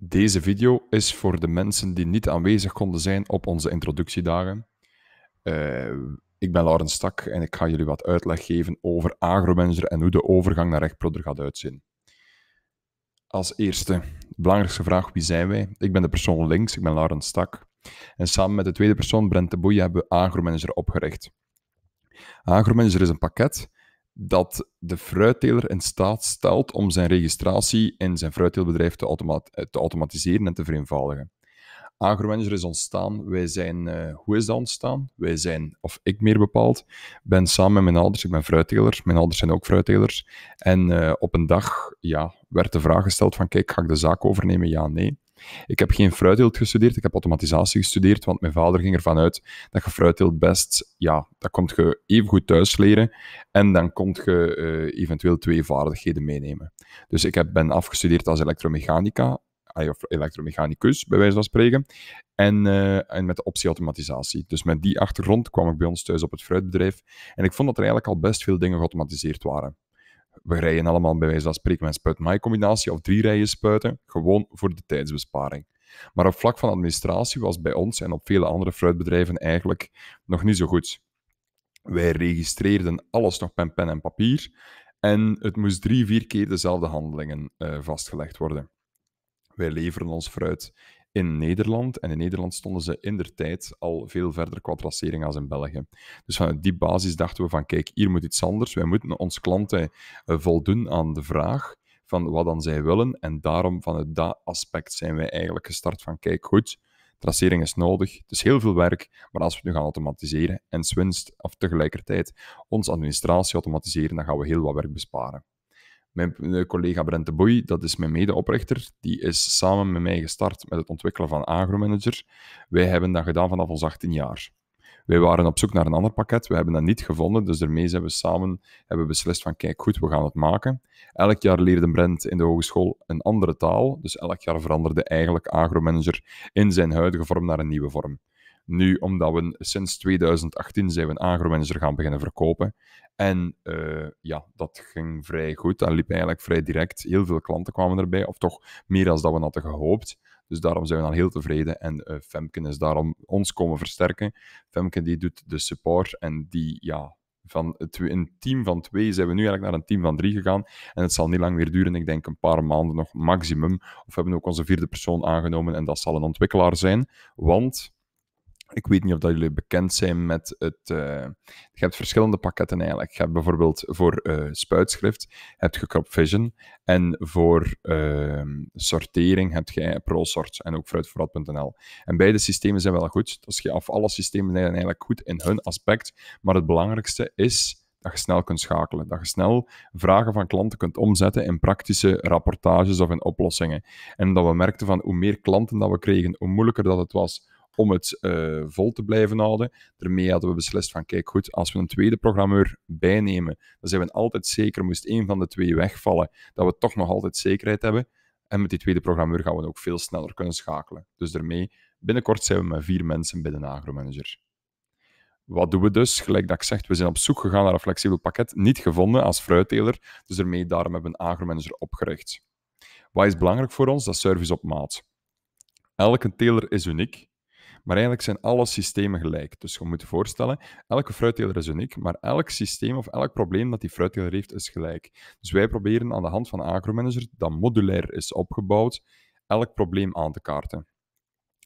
Deze video is voor de mensen die niet aanwezig konden zijn op onze introductiedagen. Eh, ik ben Laurens Stak en ik ga jullie wat uitleg geven over agromanager en hoe de overgang naar rechtprodder gaat uitzien. Als eerste, belangrijkste vraag, wie zijn wij? Ik ben de persoon links, ik ben Laurens Stak. En samen met de tweede persoon, Brent de Boeij, hebben we agromanager opgericht. Agromanager is een pakket dat de fruitteler in staat stelt om zijn registratie in zijn fruitteelbedrijf te, eh, automatiseren en te vereenvoudigen. AgroManager is ontstaan. Wij zijn, eh, hoe is dat ontstaan? Wij zijn, of ik meer bepaald, ben samen met mijn ouders, ik ben fruitteler, mijn ouders zijn ook fruittelers. En eh, op een dag ja, werd de vraag gesteld van, kijk, ga ik de zaak overnemen? Ja, nee. Ik heb geen fruitteelt gestudeerd, ik heb automatisatie gestudeerd, want mijn vader ging ervan uit dat je fruitteelt best, ja, dat komt je even goed thuis leren en dan komt je eh, eventueel twee vaardigheden meenemen. Dus ik heb, ben afgestudeerd als elektromechanica, of elektromechanicus, bij wijze van spreken, en, eh, en met de optie automatisatie. Dus met die achtergrond kwam ik bij ons thuis op het fruitbedrijf en ik vond dat er eigenlijk al best veel dingen geautomatiseerd waren we rijden allemaal bij wijze van spreken met spuit combinatie of drie rijen spuiten, gewoon voor de tijdsbesparing. Maar op vlak van administratie was bij ons en op vele andere fruitbedrijven eigenlijk nog niet zo goed. Wij registreerden alles nog pen pen en papier en het moest drie, vier keer dezelfde handelingen eh, vastgelegd worden. Wij leveren ons fruit in Nederland. En in Nederland stonden ze in der tijd al veel verder qua tracering als in België. Dus vanuit die basis dachten we van, kijk, hier moet iets anders. Wij moeten onze klanten eh, voldoen aan de vraag van wat dan zij willen. En daarom, vanuit dat aspect, zijn wij eigenlijk gestart van, kijk, goed, tracering is nodig. Het is heel veel werk, maar als we het nu gaan automatiseren en swinst, of tegelijkertijd onze administratie automatiseren, dan gaan we heel wat werk besparen. Mijn eh, collega Brent de Boei, dat is mijn medeoprichter, die is samen met mij gestart met het ontwikkelen van AgroManager. Wij hebben dat gedaan vanaf ons 18 jaar. Wij waren op zoek naar een ander pakket, we hebben dat niet gevonden, dus daarmee zijn we samen hebben beslist van kijk goed, we gaan het maken. Elk jaar leerde Brent in de hogeschool een andere taal, dus elk jaar veranderde eigenlijk AgroManager in zijn huidige vorm naar een nieuwe vorm. Nu, omdat we sinds 2018 zijn we een gaan beginnen verkopen. En eh, ja, dat ging vrij goed. Dat liep eigenlijk vrij direct. Heel veel klanten kwamen erbij, of toch meer dan dat we hadden gehoopt. Dus daarom zijn we al heel tevreden. En uh, is daarom ons komen versterken. Femke die doet de support en die, ja, van het, een team van twee zijn we nu eigenlijk naar een team van drie gegaan. En het zal niet lang meer duren, ik denk een paar maanden nog maximum. Of we hebben ook onze vierde persoon aangenomen en dat zal een ontwikkelaar zijn. Want ik weet niet of dat jullie bekend zijn met het. Eh, je hebt verschillende pakketten eigenlijk. Je hebt bijvoorbeeld voor eh, spuitschrift heb je Crop Vision. En voor ehm, sortering heb je ProSort en ook fruitvoorraad.nl. En beide systemen zijn wel goed. Dus of alle systemen zijn eigenlijk goed in hun aspect. Maar het belangrijkste is dat je snel kunt schakelen. Dat je snel vragen van klanten kunt omzetten in praktische rapportages of in oplossingen. En dat we merkten van hoe meer klanten dat we kregen, hoe moeilijker dat het was om het eh, vol te blijven houden. Daarmee hadden we beslist van, kijk goed, als we een tweede programmeur bijnemen, dan zijn we altijd zeker, moest één van de twee wegvallen, dat we toch nog altijd zekerheid hebben. En met die tweede programmeur gaan we ook veel sneller kunnen schakelen. Dus daarmee, binnenkort zijn we met vier mensen bij de agromanager. Wat doen we dus? Gelijk dat ik zeg, we zijn op zoek gegaan naar een flexibel pakket, niet gevonden als fruitteler, dus daarmee daarom hebben we een agromanager opgericht. Wat is belangrijk voor ons? Dat service op maat. Elke teler is uniek. Maar eigenlijk zijn alle systemen gelijk. Dus je moet je voorstellen, elke fruitteler is uniek, maar elk systeem of elk probleem dat die fruitteler heeft, is gelijk. Dus wij proberen aan de hand van Agromanager, dat modulair is opgebouwd, elk probleem aan te kaarten.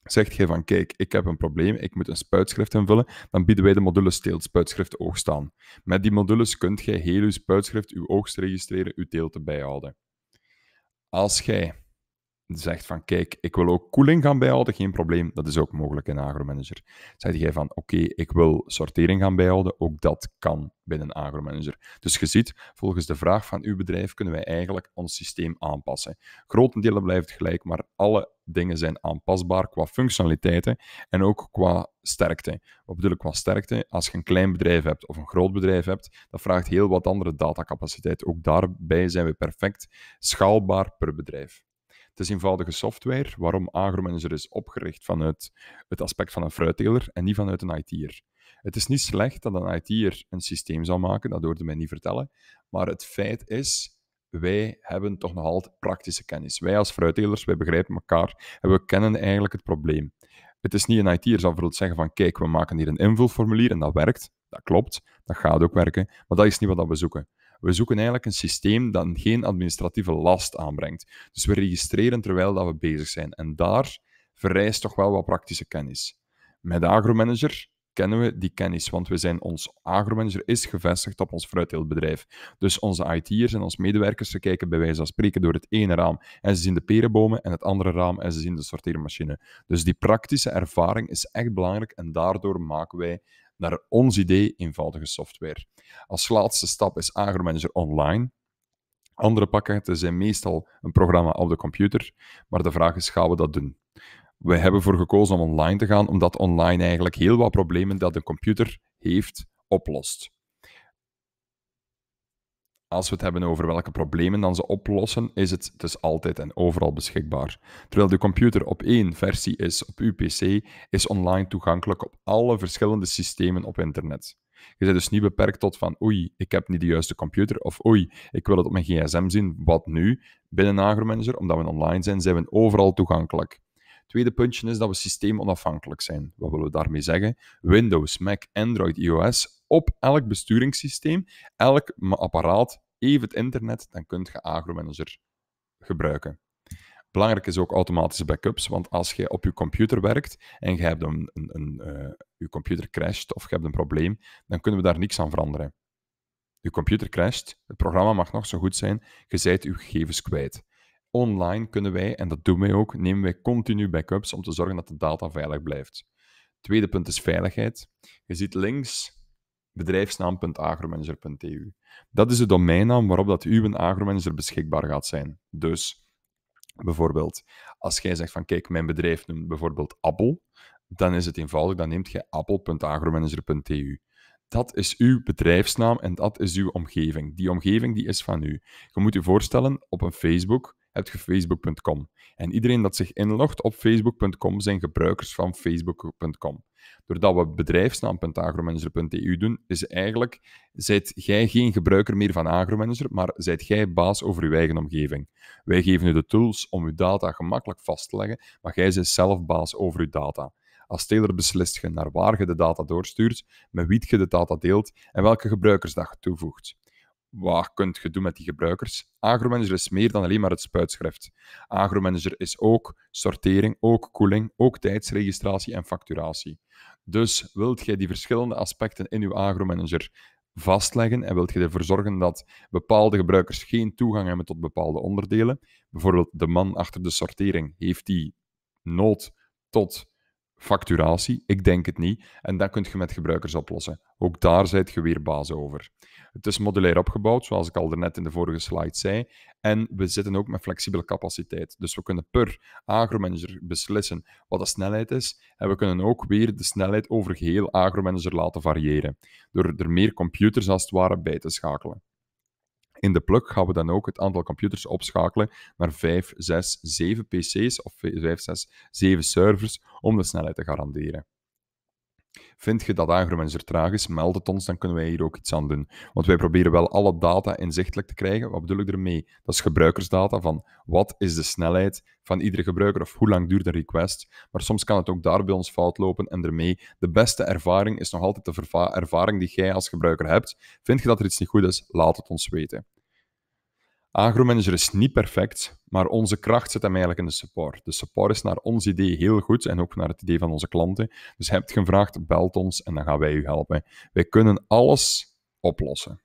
Zegt je van, kijk, ik heb een probleem, ik moet een spuitschrift invullen, dan bieden wij de module teelt, spuitschrift, oogst aan. Met die modules kunt je heel je spuitschrift, uw oogst registreren, uw teelt bijhouden. Als jij zegt van kijk, ik wil ook koeling gaan bijhouden, geen probleem, dat is ook mogelijk in agromanager. Zeg jij van oké, ik wil sortering gaan bijhouden, ook dat kan binnen agromanager. Dus je ziet, volgens de vraag van uw bedrijf kunnen wij eigenlijk ons systeem aanpassen. Grotendelen blijft gelijk, maar alle dingen zijn aanpasbaar qua functionaliteiten en ook qua sterkte. Wat bedoel ik qua sterkte? Als je een klein bedrijf hebt of een groot bedrijf hebt, dat vraagt heel wat andere datacapaciteit. Ook daarbij zijn we perfect schaalbaar per bedrijf. Het is eenvoudige software waarom agromanager is opgericht vanuit het aspect van een fruitteler en niet vanuit een IT'er. Het is niet slecht dat een IT'er een systeem zou maken, dat hoorde mij niet vertellen. Maar het feit is, wij hebben toch nog altijd praktische kennis. Wij als fruittelers, wij begrijpen elkaar en we kennen eigenlijk het probleem. Het is niet een IT'er zal bijvoorbeeld zeggen van kijk, we maken hier een invulformulier en dat werkt. Dat klopt, dat gaat ook werken, maar dat is niet wat we zoeken. We zoeken eigenlijk een systeem dat geen administratieve last aanbrengt. Dus we registreren terwijl dat we bezig zijn. En daar vereist toch wel wat praktische kennis. Met Agromanager kennen we die kennis, want we zijn, ons agromanager is gevestigd op ons fruitteeltbedrijf. Dus onze IT'ers en onze medewerkers, ze kijken bij wijze van spreken door het ene raam en ze zien de perenbomen en het andere raam en ze zien de sorteermachine. Dus die praktische ervaring is echt belangrijk en daardoor maken wij naar ons idee eenvoudige software. Als laatste stap is Agromanager Online. Andere pakketten zijn meestal een programma op de computer, maar de vraag is, gaan we dat doen? We hebben voor gekozen om online te gaan, omdat online eigenlijk heel wat problemen dat een computer heeft oplost als we het hebben over welke problemen dan ze oplossen, is het dus altijd en overal beschikbaar. Terwijl de computer op één versie is op uw PC, is online toegankelijk op alle verschillende systemen op internet. Je bent dus niet beperkt tot van oei, ik heb niet de juiste computer of oei, ik wil het op mijn gsm zien, wat nu? Binnen Agromanager, omdat we online zijn, zijn we overal toegankelijk. Tweede puntje is dat we systeemonafhankelijk zijn. Wat willen we daarmee zeggen? Windows, Mac, Android, iOS, op elk besturingssysteem, elk apparaat, even het internet, dan kun je AgroManager gebruiken. Belangrijk is ook automatische backups, want als je op je computer werkt en je hebt een, een, eh, je computer crasht of je hebt een probleem, dan kunnen we daar niks aan veranderen. Je computer crasht, het programma mag nog zo goed zijn, je zijt je gegevens kwijt. Online kunnen wij, en dat doen wij ook, nemen wij continu backups om te zorgen dat de data veilig blijft. Tweede punt is veiligheid. Je ziet links bedrijfsnaam.agromanager.eu. Dat is de domeinnaam waarop dat uw agromanager beschikbaar gaat zijn. Dus bijvoorbeeld, als jij zegt van kijk, mijn bedrijf noemt bijvoorbeeld Apple, dan is het eenvoudig, dan neemt je Apple.agromanager.tu. Dat is uw bedrijfsnaam en dat is uw omgeving. Die omgeving die is van u. Je moet je voorstellen, op een Facebook heb je facebook.com. En iedereen dat zich inlogt op facebook.com zijn gebruikers van facebook.com. Doordat we bedrijfsnaam.agromanager.eu doen, is eigenlijk, zijt jij geen gebruiker meer van Agromanager, maar zijt jij baas over uw eigen omgeving. Wij geven u de tools om uw data gemakkelijk vast te leggen, maar jij bent zelf baas over uw data. Als teler beslist je naar waar je de data doorstuurt, met wie je de data deelt en welke gebruikers gebruikersdag toevoegt wat kunt je doen met die gebruikers? Agromanager is meer dan alleen maar het spuitschrift. Agromanager is ook sortering, ook koeling, ook tijdsregistratie en facturatie. Dus wilt jij die verschillende aspecten in je agromanager vastleggen en wilt je ervoor zorgen dat bepaalde gebruikers geen toegang hebben tot bepaalde onderdelen? Bijvoorbeeld de man achter de sortering, heeft die nood tot facturatie? Ik denk het niet. En dat kun je met gebruikers oplossen. Ook daar zijt je weer baas over. Het is modulair opgebouwd, zoals ik al net in de vorige slide zei. En we zitten ook met flexibele capaciteit. Dus we kunnen per agromanager beslissen wat de snelheid is. En we kunnen ook weer de snelheid over geheel agromanager laten variëren. Door er meer computers als het ware bij te schakelen. In de plug gaan we dan ook het aantal computers opschakelen naar 5, 6, 7 PC's of 5, 6, 7 servers om de snelheid te garanderen. Vind je dat er traag is, meld het ons, dan kunnen wij hier ook iets aan doen. Want wij proberen wel alle data inzichtelijk te krijgen. Wat bedoel ik ermee? Dat is gebruikersdata van wat is de snelheid van iedere gebruiker of hoe lang duurt een request. Maar soms kan het ook daar bij ons fout lopen en ermee. De beste ervaring is nog altijd de ervaring die jij als gebruiker hebt. Vind je dat er iets niet goed is, laat het ons weten. Agromanager is niet perfect, maar onze kracht zit hem eigenlijk in de support. De support is naar ons idee heel goed en ook naar het idee van onze klanten. Dus hebt gevraagd, belt ons en dan gaan wij u helpen. Wij kunnen alles oplossen.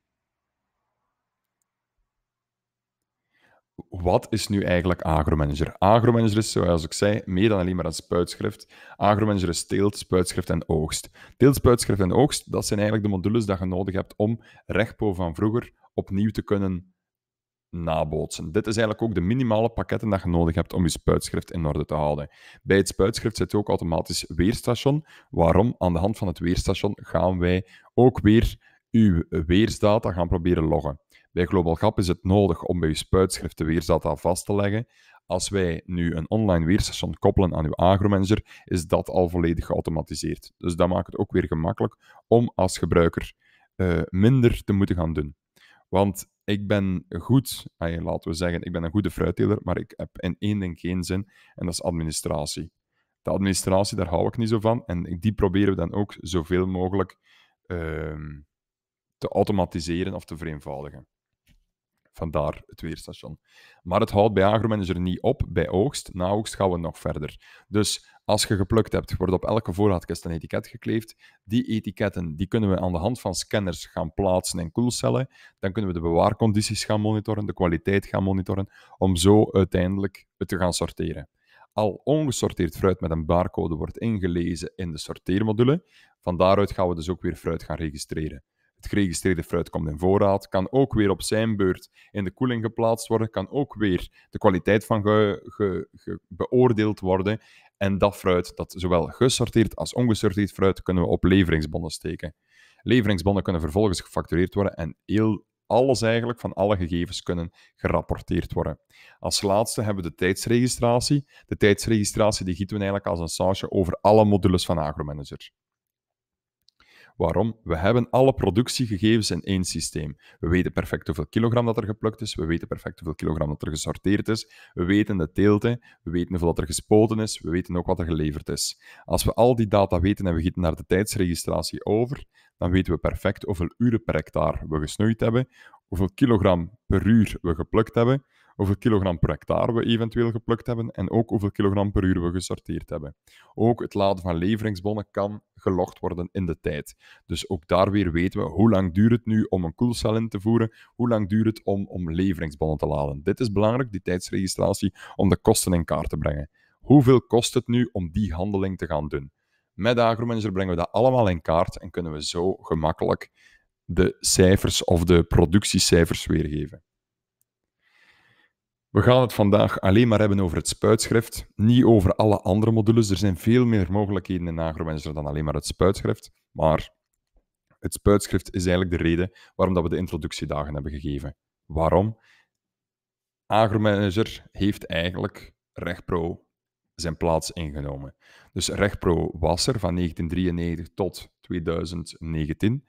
Wat is nu eigenlijk agromanager? Agromanager is, zoals ik zei, meer dan alleen maar een spuitschrift. Agromanager is teelt, spuitschrift en oogst. Teelt, spuitschrift en oogst, dat zijn eigenlijk de modules die je nodig hebt om rechtpo van vroeger opnieuw te kunnen nabootsen. Dit is eigenlijk ook de minimale pakketten dat je nodig hebt om je spuitschrift in orde te houden. Bij het spuitschrift zit ook automatisch weerstation. Waarom? Aan de hand van het weerstation gaan wij ook weer uw weersdata gaan proberen loggen. Bij GlobalGap is het nodig om bij uw spuitschrift de weersdata vast te leggen. Als wij nu een online weerstation koppelen aan uw agromanager, is dat al volledig geautomatiseerd. Dus dat maakt het ook weer gemakkelijk om als gebruiker eh, minder te moeten gaan doen. Want ik ben goed, laten we zeggen, ik ben een goede fruitteler, maar ik heb in één ding geen zin en dat is administratie. De administratie, daar hou ik niet zo van en die proberen we dan ook zoveel mogelijk ehm, te automatiseren of te vereenvoudigen. Vandaar het weerstation. Maar het houdt bij agromanager niet op. Bij oogst, na oogst gaan we nog verder. Dus als je geplukt hebt, wordt op elke voorraadkist een etiket gekleefd. Die etiketten die kunnen we aan de hand van scanners gaan plaatsen in koelcellen. Dan kunnen we de bewaarcondities gaan monitoren, de kwaliteit gaan monitoren, om zo uiteindelijk het te gaan sorteren. Al ongesorteerd fruit met een barcode wordt ingelezen in de sorteermodule. Van daaruit gaan we dus ook weer fruit gaan registreren. Het geregistreerde fruit komt in voorraad, kan ook weer op zijn beurt in de koeling geplaatst worden, kan ook weer de kwaliteit van ge, beoordeeld worden. En dat fruit, dat zowel gesorteerd als ongesorteerd fruit, kunnen we op leveringsbonnen steken. Leveringsbonnen kunnen vervolgens gefactureerd worden en heel alles eigenlijk van alle gegevens kunnen gerapporteerd worden. Als laatste hebben we de tijdsregistratie. De tijdsregistratie die gieten we eigenlijk als een sausje over alle modules van AgroManager. Waarom? We hebben alle productiegegevens in één systeem. We weten perfect hoeveel kilogram dat er geplukt is. We weten perfect hoeveel kilogram dat er gesorteerd is. We weten de teelten. We weten hoeveel dat er gespoten is. We weten ook wat er geleverd is. Als we al die data weten en we gieten naar de tijdsregistratie over, dan weten we perfect hoeveel uren per hectare we gesnoeid hebben, hoeveel kilogram per uur we geplukt hebben, hoeveel kilogram per hectare we eventueel geplukt hebben en ook hoeveel kilogram per uur we gesorteerd hebben. Ook het laden van leveringsbonnen kan gelogd worden in de tijd. Dus ook daar weer weten we hoe lang duurt het nu om een koelcel in te voeren, hoe lang duurt het om, om leveringsbonnen te laden. Dit is belangrijk, die tijdsregistratie, om de kosten in kaart te brengen. Hoeveel kost het nu om die handeling te gaan doen? Met de agromanager brengen we dat allemaal in kaart en kunnen we zo gemakkelijk de cijfers of de productiecijfers weergeven. We gaan het vandaag alleen maar hebben over het spuitschrift, niet over alle andere modules. Er zijn veel meer mogelijkheden in AgroManager dan alleen maar het spuitschrift. Maar het spuitschrift is eigenlijk de reden waarom dat we de introductiedagen hebben gegeven. Waarom? AgroManager heeft eigenlijk RegPro zijn plaats ingenomen. Dus RegPro was er van 1993 tot 2019.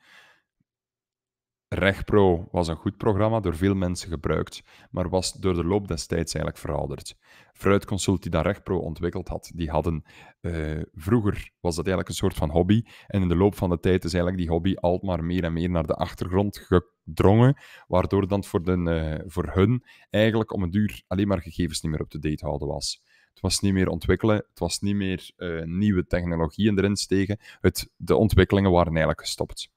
RegPro was een goed programma, door veel mensen gebruikt, maar was door de loop destijds eigenlijk verouderd. Fruitconsult die dat RegPro ontwikkeld had, die hadden... Eh, vroeger was dat eigenlijk een soort van hobby, en in de loop van de tijd is eigenlijk die hobby altijd maar meer en meer naar de achtergrond gedrongen, waardoor dan voor, de, eh, voor hun eigenlijk om een duur alleen maar gegevens niet meer up-to-date houden was. Het was niet meer ontwikkelen, het was niet meer eh, nieuwe technologieën erin stegen. Het, de ontwikkelingen waren eigenlijk gestopt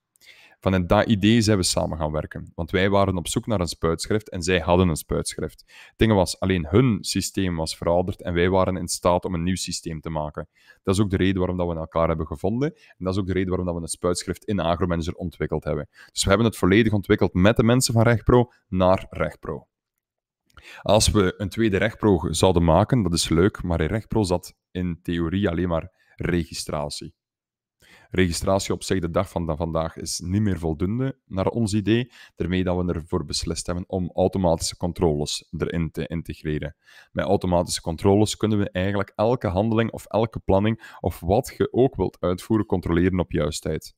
vanuit dat idee zijn we samen gaan werken. Want wij waren op zoek naar een spuitschrift en zij hadden een spuitschrift. Het ding was, alleen hun systeem was verouderd en wij waren in staat om een nieuw systeem te maken. Dat is ook de reden waarom dat we elkaar hebben gevonden. En dat is ook de reden waarom dat we een spuitschrift in AgroManager ontwikkeld hebben. Dus we hebben het volledig ontwikkeld met de mensen van Rechtpro naar RechtPro. Als we een tweede Rechtpro zouden maken, dat is leuk, maar in Rechtpro zat in theorie alleen maar registratie registratie op zich de dag van vandaag is niet meer voldoende, naar ons idee. Daarmee dat we ervoor beslist hebben om automatische controles erin te integreren. Met automatische controles kunnen we eigenlijk elke handeling of elke planning of wat je ook wilt uitvoeren controleren op juistheid.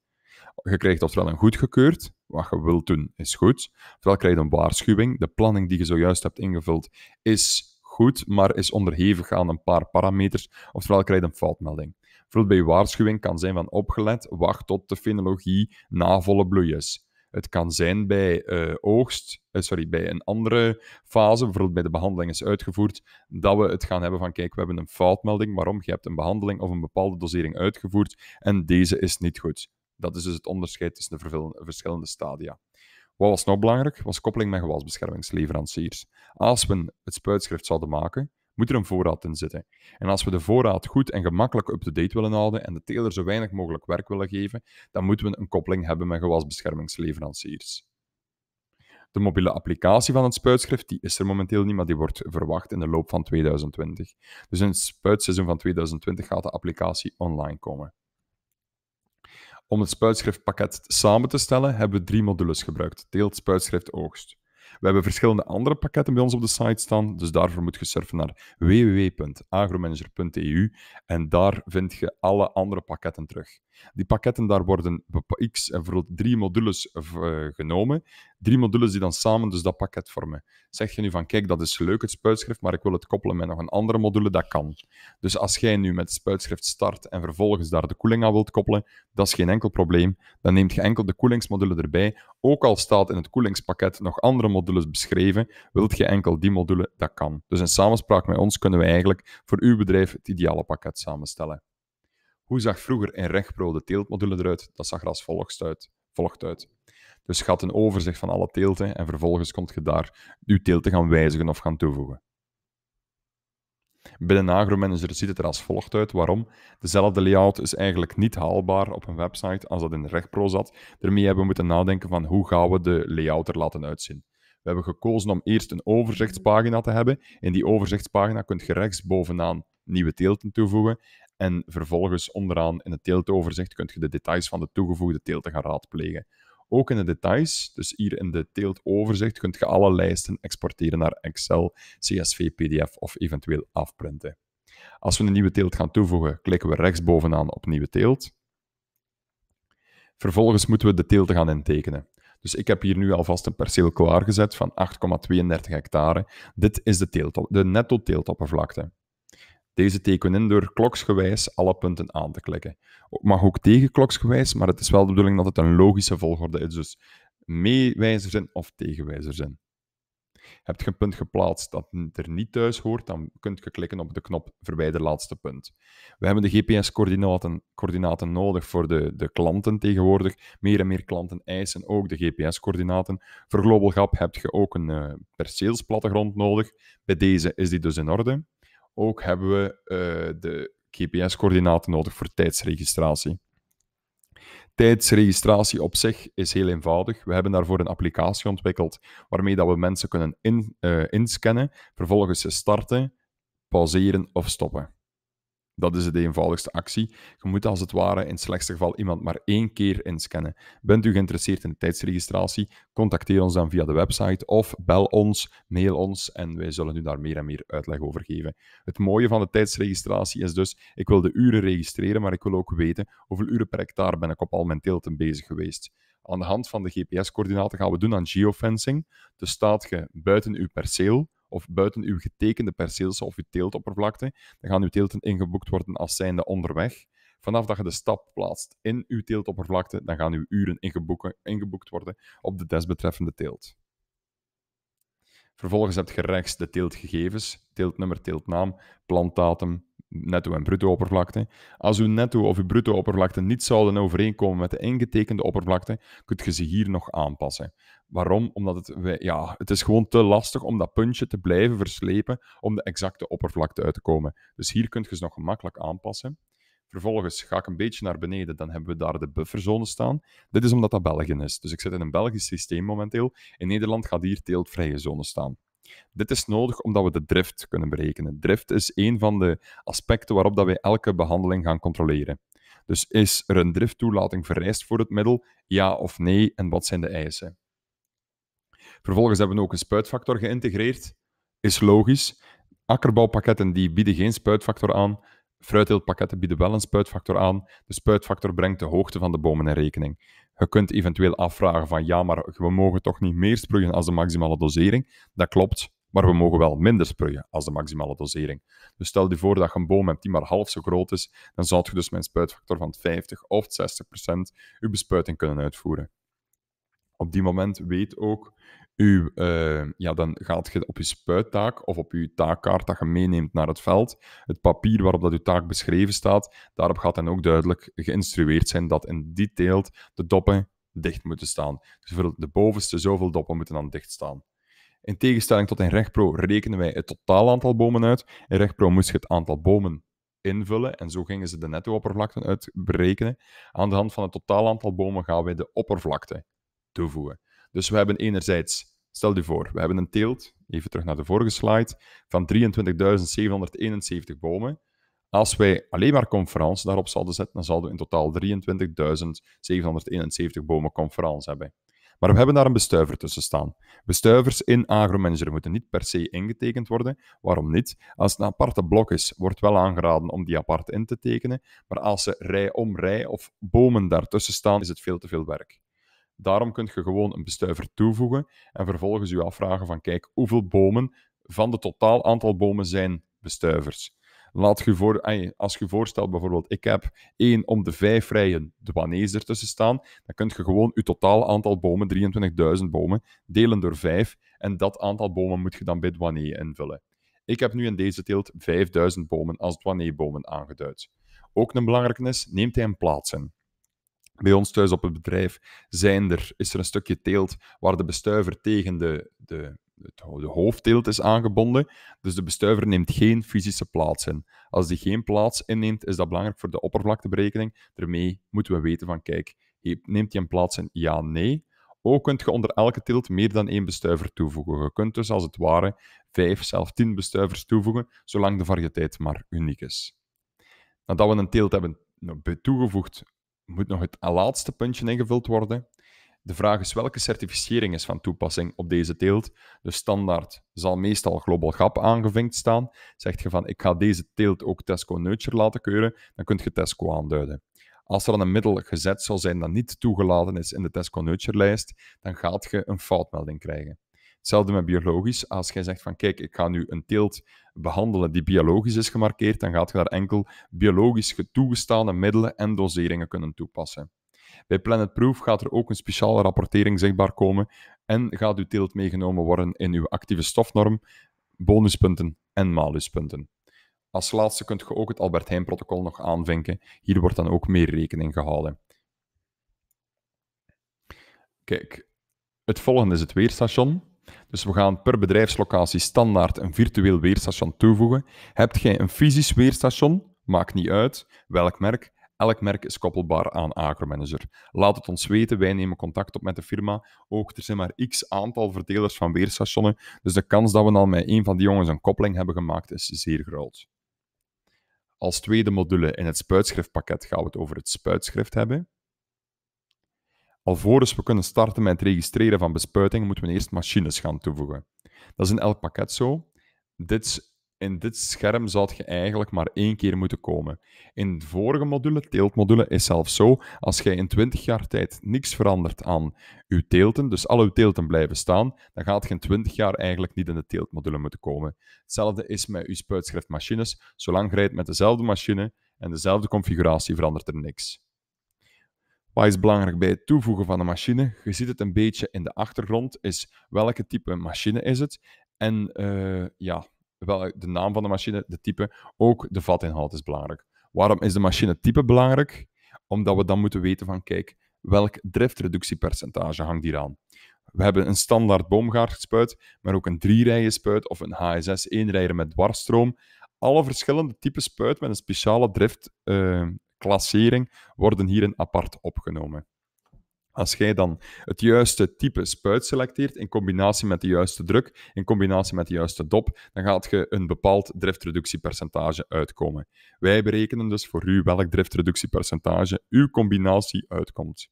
Je krijgt ofwel een goedgekeurd, wat je wilt doen is goed, ofwel krijg je een waarschuwing, de planning die je zojuist hebt ingevuld is goed, maar is onderhevig aan een paar parameters, ofwel krijg je een foutmelding. Bijvoorbeeld bij waarschuwing kan zijn van opgelet, wacht tot de fenologie na volle bloei is. Het kan zijn bij eh, oogst, eh, sorry, bij een andere fase, bijvoorbeeld bij de behandeling is uitgevoerd, dat we het gaan hebben van kijk, we hebben een foutmelding, waarom? Je hebt een behandeling of een bepaalde dosering uitgevoerd en deze is niet goed. Dat is dus het onderscheid tussen de verschillende stadia. Wat was nog belangrijk? Was koppeling met gewasbeschermingsleveranciers. Als we het spuitschrift zouden maken, moet er een voorraad in zitten. En als we de voorraad goed en gemakkelijk up-to-date willen houden en de teler zo weinig mogelijk werk willen geven, dan moeten we een koppeling hebben met gewasbeschermingsleveranciers. De mobiele applicatie van het spuitschrift die is er momenteel niet, maar die wordt verwacht in de loop van 2020. Dus in het spuitseizoen van 2020 gaat de applicatie online komen. Om het spuitschriftpakket samen te stellen, hebben we drie modules gebruikt: deelt, spuitschrift, oogst. We hebben verschillende andere pakketten bij ons op de site staan, dus daarvoor moet je surfen naar www.agromanager.eu en daar vind je alle andere pakketten terug. Die pakketten daar worden x voor drie modules eh, genomen drie modules die dan samen dus dat pakket vormen. Zeg je nu van, kijk, dat is leuk, het spuitschrift, maar ik wil het koppelen met nog een andere module, dat kan. Dus als jij nu met het spuitschrift start en vervolgens daar de koeling aan wilt koppelen, dat is geen enkel probleem. Dan neemt je enkel de koelingsmodule erbij. Ook al staat in het koelingspakket nog andere modules beschreven, wilt je enkel die module, dat kan. Dus in samenspraak met ons kunnen we eigenlijk voor uw bedrijf het ideale pakket samenstellen. Hoe zag vroeger in Rechtpro de teeltmodule eruit? Dat zag er als volgt uit. Volgt uit. Dus je gaat een overzicht van alle teelten en vervolgens komt je daar je teelten gaan wijzigen of gaan toevoegen. Binnen Agromanager ziet het er als volgt uit. Waarom? Dezelfde layout is eigenlijk niet haalbaar op een website als dat in Rechtpro zat. Daarmee hebben we moeten nadenken van hoe gaan we de layout er laten uitzien. We hebben gekozen om eerst een overzichtspagina te hebben. In die overzichtspagina kunt je rechtsbovenaan nieuwe teelten toevoegen. En vervolgens onderaan in het teeltoverzicht kunt je de details van de toegevoegde teelten gaan raadplegen. Ook in de details, dus hier in de teeltoverzicht, kunt je alle lijsten exporteren naar Excel, CSV, PDF of eventueel afprinten. Als we een nieuwe teelt gaan toevoegen, klikken we rechtsbovenaan op Nieuwe teelt. Vervolgens moeten we de teelten gaan intekenen. Dus ik heb hier nu alvast een perceel klaargezet van 8,32 hectare. Dit is de, teelt, de netto teeltoppervlakte. Deze tekenen door kloksgewijs alle punten aan te klikken. Mag ook tegen kloksgewijs, maar het is wel de bedoeling dat het een logische volgorde is. Dus meewijzerzin of tegenwijzerzin. Heb je een punt geplaatst dat er niet thuis hoort, dan kunt je klikken op de knop verwijder laatste punt. We hebben de GPS-coördinaten nodig voor de, de klanten tegenwoordig. Meer en meer klanten eisen ook de GPS-coördinaten. Voor Global Gap heb je ook een eh, perceelsplattegrond nodig. Bij deze is die dus in orde. Ook hebben we eh, de GPS-coördinaten nodig voor tijdsregistratie. Tijdsregistratie op zich is heel eenvoudig. We hebben daarvoor een applicatie ontwikkeld waarmee dat we mensen kunnen in, eh, inscannen, vervolgens starten, pauzeren of stoppen. Dat is de eenvoudigste actie. Je moet als het ware in het slechtste geval iemand maar één keer inscannen. Bent u geïnteresseerd in de tijdsregistratie? Contacteer ons dan via de website of bel ons, mail ons en wij zullen u daar meer en meer uitleg over geven. Het mooie van de tijdsregistratie is dus, ik wil de uren registreren, maar ik wil ook weten hoeveel uren per hectare ben ik op al mijn tilten bezig geweest. Aan de hand van de GPS-coördinaten gaan we doen aan geofencing. Dus staat je buiten uw perceel, of buiten uw getekende perceels of uw teeltoppervlakte, dan gaan uw teelten ingeboekt worden als zijnde onderweg. Vanaf dat je de stap plaatst in uw teeltoppervlakte, dan gaan uw uren ingeboekt worden op de desbetreffende teelt. Vervolgens heb je rechts de teeltgegevens, teeltnummer, teeltnaam, plantdatum, netto- en bruto-oppervlakte. Als uw netto- of uw bruto-oppervlakte niet zouden overeenkomen met de ingetekende oppervlakte, kunt je ze hier nog aanpassen. Waarom? Omdat het, ja, het is gewoon te lastig om dat puntje te blijven verslepen om de exacte oppervlakte uit te komen. Dus hier kunt je ze nog gemakkelijk aanpassen. Vervolgens ga ik een beetje naar beneden, dan hebben we daar de bufferzone staan. Dit is omdat dat België is. Dus ik zit in een Belgisch systeem momenteel. In Nederland gaat hier teeltvrije zone staan. Dit is nodig omdat we de drift kunnen berekenen. Drift is een van de aspecten waarop dat wij elke behandeling gaan controleren. Dus is er een drifttoelating vereist voor het middel? Ja of nee? En wat zijn de eisen? Vervolgens hebben we ook een spuitfactor geïntegreerd. Is logisch. Akkerbouwpakketten die bieden geen spuitfactor aan. Fruitteeltpakketten bieden wel een spuitfactor aan. De spuitfactor brengt de hoogte van de bomen in rekening. Je kunt eventueel afvragen van ja, maar we mogen toch niet meer sproeien als de maximale dosering. Dat klopt, maar we mogen wel minder sproeien als de maximale dosering. Dus stel je voor dat je een boom hebt die maar half zo groot is, dan zou je dus met een spuitfactor van 50 of 60% je bespuiting kunnen uitvoeren. Op die moment weet ook u eh, ja, dan gaat je op je spuittaak of op je taakkaart dat je meeneemt naar het veld, het papier waarop dat je taak beschreven staat, daarop gaat dan ook duidelijk geïnstrueerd zijn dat in die teelt de doppen dicht moeten staan. Dus voor de bovenste zoveel doppen moeten dan dicht staan. In tegenstelling tot in Rechtpro rekenen wij het totaal aantal bomen uit. In Rechtpro moest je het aantal bomen invullen en zo gingen ze de netto-oppervlakte uit berekenen. Aan de hand van het totaal aantal bomen gaan wij de oppervlakte toevoegen. Dus we hebben enerzijds, stel je voor, we hebben een teelt, even terug naar de vorige slide, van 23.771 bomen. Als wij alleen maar conference daarop zouden zetten, dan zouden we in totaal 23.771 bomen conference hebben. Maar we hebben daar een bestuiver tussen staan. Bestuivers in agromanager moeten niet per se ingetekend worden. Waarom niet? Als het een aparte blok is, wordt wel aangeraden om die apart in te tekenen. Maar als ze rij om rij of bomen daartussen staan, is het veel te veel werk. Daarom kun je gewoon een bestuiver toevoegen en vervolgens je afvragen van kijk, hoeveel bomen van het totaal aantal bomen zijn bestuivers? Laat je voor, als je voorstelt bijvoorbeeld, ik heb één om de vijf rijen douanees ertussen staan, dan kun je gewoon je totaal aantal bomen, 23.000 bomen, delen door vijf en dat aantal bomen moet je dan bij douane invullen. Ik heb nu in deze teelt 5000 bomen als bomen aangeduid. Ook een belangrijke is, neemt hij een plaats in bij ons thuis op het bedrijf zijn er, is er een stukje teelt waar de bestuiver tegen de, de, de hoofdteelt is aangebonden. Dus de bestuiver neemt geen fysische plaats in. Als die geen plaats inneemt, is dat belangrijk voor de oppervlakteberekening. Daarmee moeten we weten van, kijk, neemt hij een plaats in? Ja, nee. Ook kunt je onder elke teelt meer dan één bestuiver toevoegen. Je kunt dus als het ware vijf, zelfs tien bestuivers toevoegen, zolang de variëteit maar uniek is. Nadat we een teelt hebben nou, toegevoegd moet nog het laatste puntje ingevuld worden. De vraag is welke certificering is van toepassing op deze teelt. De standaard zal meestal Global GAP aangevinkt staan. Zegt je van ik ga deze teelt ook Tesco Nature laten keuren, dan kunt je Tesco aanduiden. Als er dan een middel gezet zal zijn dat niet toegelaten is in de Tesco Nature lijst, dan gaat je een foutmelding krijgen. Hetzelfde met biologisch. Als jij zegt van kijk, ik ga nu een teelt behandelen die biologisch is gemarkeerd, dan gaat je daar enkel biologisch toegestane middelen en doseringen kunnen toepassen. Bij Planet Proof gaat er ook een speciale rapportering zichtbaar komen en gaat uw teelt meegenomen worden in uw actieve stofnorm, bonuspunten en maluspunten. Als laatste kunt je ook het Albert Heijn-protocol nog aanvinken. Hier wordt dan ook meer rekening gehouden. Kijk, het volgende is het weerstation. Dus we gaan per bedrijfslocatie standaard een virtueel weerstation toevoegen. Hebt gij een fysisch weerstation? Maakt niet uit welk merk. Elk merk is koppelbaar aan Manager. Laat het ons weten, wij nemen contact op met de firma. Ook er zijn maar x aantal verdelers van weerstationen, dus de kans dat we dan met een van die jongens een koppeling hebben gemaakt is zeer groot. Als tweede module in het spuitschriftpakket gaan we het over het spuitschrift hebben. Alvorens we kunnen starten met het registreren van bespuitingen, moeten we eerst machines gaan toevoegen. Dat is in elk pakket zo. Dit, in dit scherm zal je eigenlijk maar één keer moeten komen. In de vorige module, teeltmodule, is zelfs zo, als jij in 20 jaar tijd niks verandert aan je teelten, dus al uw teelten blijven staan, dan gaat je in 20 jaar eigenlijk niet in de teeltmodule moeten komen. Hetzelfde is met je spuitschriftmachines. Zolang je rijdt met dezelfde machine en dezelfde configuratie, verandert er niks. Wat is belangrijk bij het toevoegen van de machine? Je ziet het een beetje in de achtergrond, is welke type machine is het? En eh, ja, wel, de naam van de machine, de type, ook de vatinhoud is belangrijk. Waarom is de machine type belangrijk? Omdat we dan moeten weten van, kijk, welk driftreductiepercentage hangt hier aan? We hebben een standaard boomgaardspuit, maar ook een drie rijen spuit of een HSS eenrijder met dwarsstroom. Alle verschillende types spuit met een speciale drift, eh, klassering worden hierin apart opgenomen. Als jij dan het juiste type spuit selecteert in combinatie met de juiste druk, in combinatie met de juiste dop, dan gaat je een bepaald driftreductiepercentage uitkomen. Wij berekenen dus voor u welk driftreductiepercentage uw combinatie uitkomt.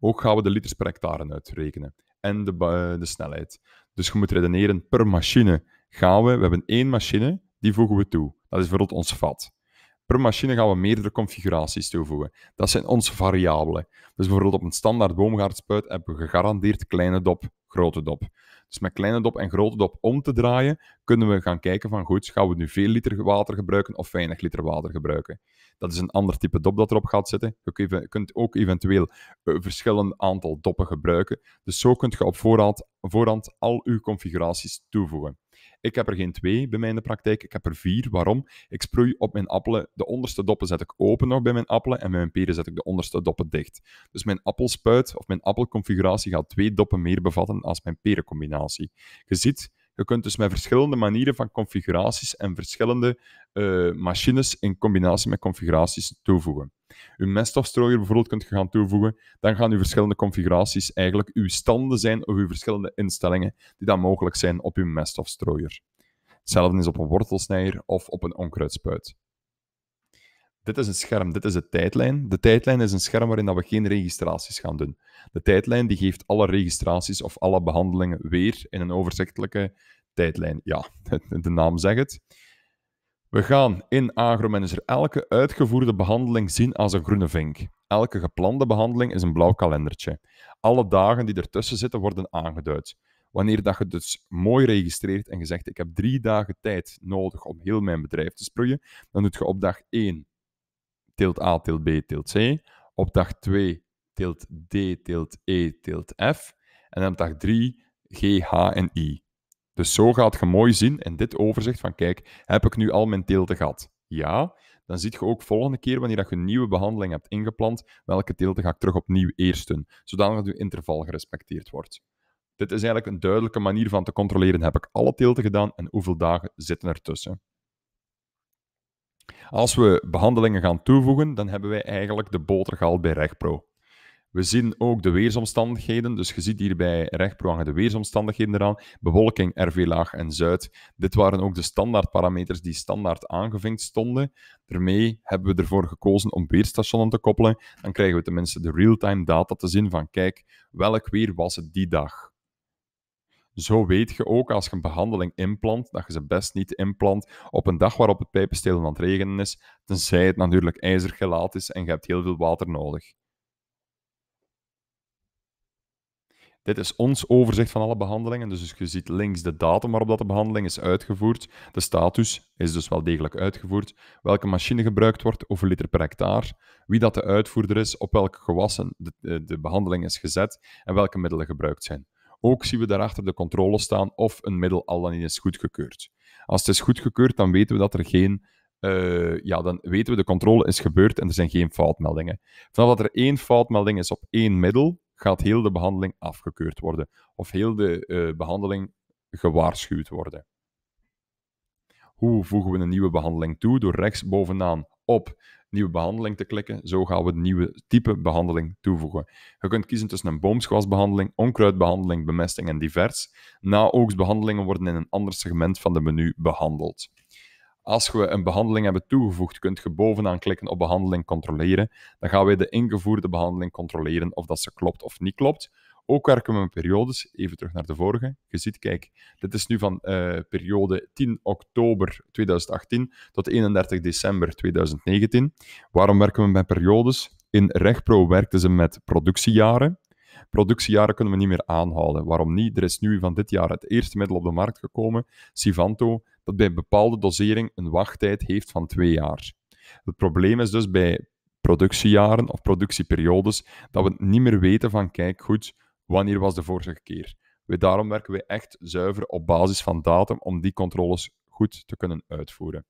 Ook gaan we de liters per hectare uitrekenen en de, de snelheid. Dus je moet redeneren per machine. Gaan we, we hebben één machine, die voegen we toe. Dat is bijvoorbeeld ons vat. Per machine gaan we meerdere configuraties toevoegen. Dat zijn onze variabelen. Dus bijvoorbeeld op een standaard boomgaardspuit hebben we gegarandeerd kleine dop, grote dop. Dus met kleine dop en grote dop om te draaien, kunnen we gaan kijken van goed, gaan we nu veel liter water gebruiken of weinig liter water gebruiken. Dat is een ander type dop dat erop gaat zitten. Je kunt ook eventueel een verschillend aantal doppen gebruiken. Dus zo kunt je op voorhand, voorhand al uw configuraties toevoegen. Ik heb er geen twee bij mij in de praktijk, ik heb er vier. Waarom? Ik sproei op mijn appelen, de onderste doppen zet ik open nog bij mijn appelen en bij mijn peren zet ik de onderste doppen dicht. Dus mijn appelspuit of mijn appelconfiguratie gaat twee doppen meer bevatten als mijn perencombinatie. Je ziet, je kunt dus met verschillende manieren van configuraties en verschillende eh, machines in combinatie met configuraties toevoegen. Uw meststofstrooier bijvoorbeeld kunt je gaan toevoegen. Dan gaan uw verschillende configuraties eigenlijk uw standen zijn of uw verschillende instellingen die dan mogelijk zijn op uw meststofstrooier. Hetzelfde is op een wortelsnijer of op een onkruidspuit. Dit is een scherm, dit is de tijdlijn. De tijdlijn is een scherm waarin dat we geen registraties gaan doen. De tijdlijn die geeft alle registraties of alle behandelingen weer in een overzichtelijke tijdlijn. Ja, de naam zegt het. We gaan in AgroManager elke uitgevoerde behandeling zien als een groene vink. Elke geplande behandeling is een blauw kalendertje. Alle dagen die ertussen zitten worden aangeduid. Wanneer dat je dus mooi registreert en je zegt ik heb drie dagen tijd nodig om heel mijn bedrijf te sproeien, dan doet je op dag 1 tilt A, tilt B, tilt C. Op dag 2 tilt D, tilt E, tilt F. En dan op dag 3 G, H en I. Dus zo gaat je mooi zien in dit overzicht van kijk, heb ik nu al mijn teelten gehad? Ja. Dan ziet je ook volgende keer wanneer dat je een nieuwe behandeling hebt ingepland, welke teelten ga ik terug opnieuw eerst doen, zodanig dat je interval gerespecteerd wordt. Dit is eigenlijk een duidelijke manier van te controleren, heb ik alle teelten gedaan en hoeveel dagen zitten ertussen. Als we behandelingen gaan toevoegen, dan hebben wij eigenlijk de boter bij RegPro. We zien ook de weersomstandigheden, dus je ziet hier bij RegPro hangen de weersomstandigheden eraan, bewolking RV laag en zuid. Dit waren ook de standaardparameters die standaard aangevinkt stonden. Daarmee hebben we ervoor gekozen om weerstationen te koppelen. Dan krijgen we tenminste de real-time data te zien van kijk, welk weer was het die dag? Zo weet je ook als je een behandeling inplant, dat je ze best niet inplant op een dag waarop het pijpenstelen aan het regenen is, tenzij het natuurlijk gelaat is en je hebt heel veel water nodig. Dit is ons overzicht van alle behandelingen. Dus je ziet links de datum waarop dat de behandeling is uitgevoerd. De status is dus wel degelijk uitgevoerd. Welke machine gebruikt wordt, hoeveel liter per hectare. Wie dat de uitvoerder is, op welke gewassen de, eh, de behandeling is gezet en welke middelen gebruikt zijn. Ook zien we daarachter de controle staan of een middel al dan niet is goedgekeurd. Als het is goedgekeurd, dan weten we dat er geen. Eh, ja, dan weten we de controle is gebeurd en er zijn geen foutmeldingen. Vanaf dat er één foutmelding is op één middel, gaat heel de behandeling afgekeurd worden. Of heel de eh, behandeling gewaarschuwd worden. Hoe voegen we een nieuwe behandeling toe? Door rechtsbovenaan op nieuwe behandeling te klikken. Zo gaan we een nieuwe type behandeling toevoegen. Je kunt kiezen tussen een boomschwasbehandeling, onkruidbehandeling, bemesting en divers. Naoogstbehandelingen worden in een ander segment van de menu behandeld. Als we een behandeling hebben toegevoegd, kunt je bovenaan klikken op behandeling controleren. Dan gaan we de ingevoerde behandeling controleren of dat ze klopt of niet klopt. Ook werken we met periodes. Even terug naar de vorige. Je ziet, kijk, dit is nu van eh, periode 10 oktober 2018 tot 31 december 2019. Waarom werken we met periodes? In RegPro werkten ze met productiejaren. Productiejaren kunnen we niet meer aanhouden. Waarom niet? Er is nu van dit jaar het eerste middel op de markt gekomen, Sivanto, dat bij een bepaalde dosering een wachttijd heeft van twee jaar. Het probleem is dus bij productiejaren of productieperiodes dat we niet meer weten van, kijk goed, Wanneer was de vorige keer? daarom werken we echt zuiver op basis van datum om die controles goed te kunnen uitvoeren.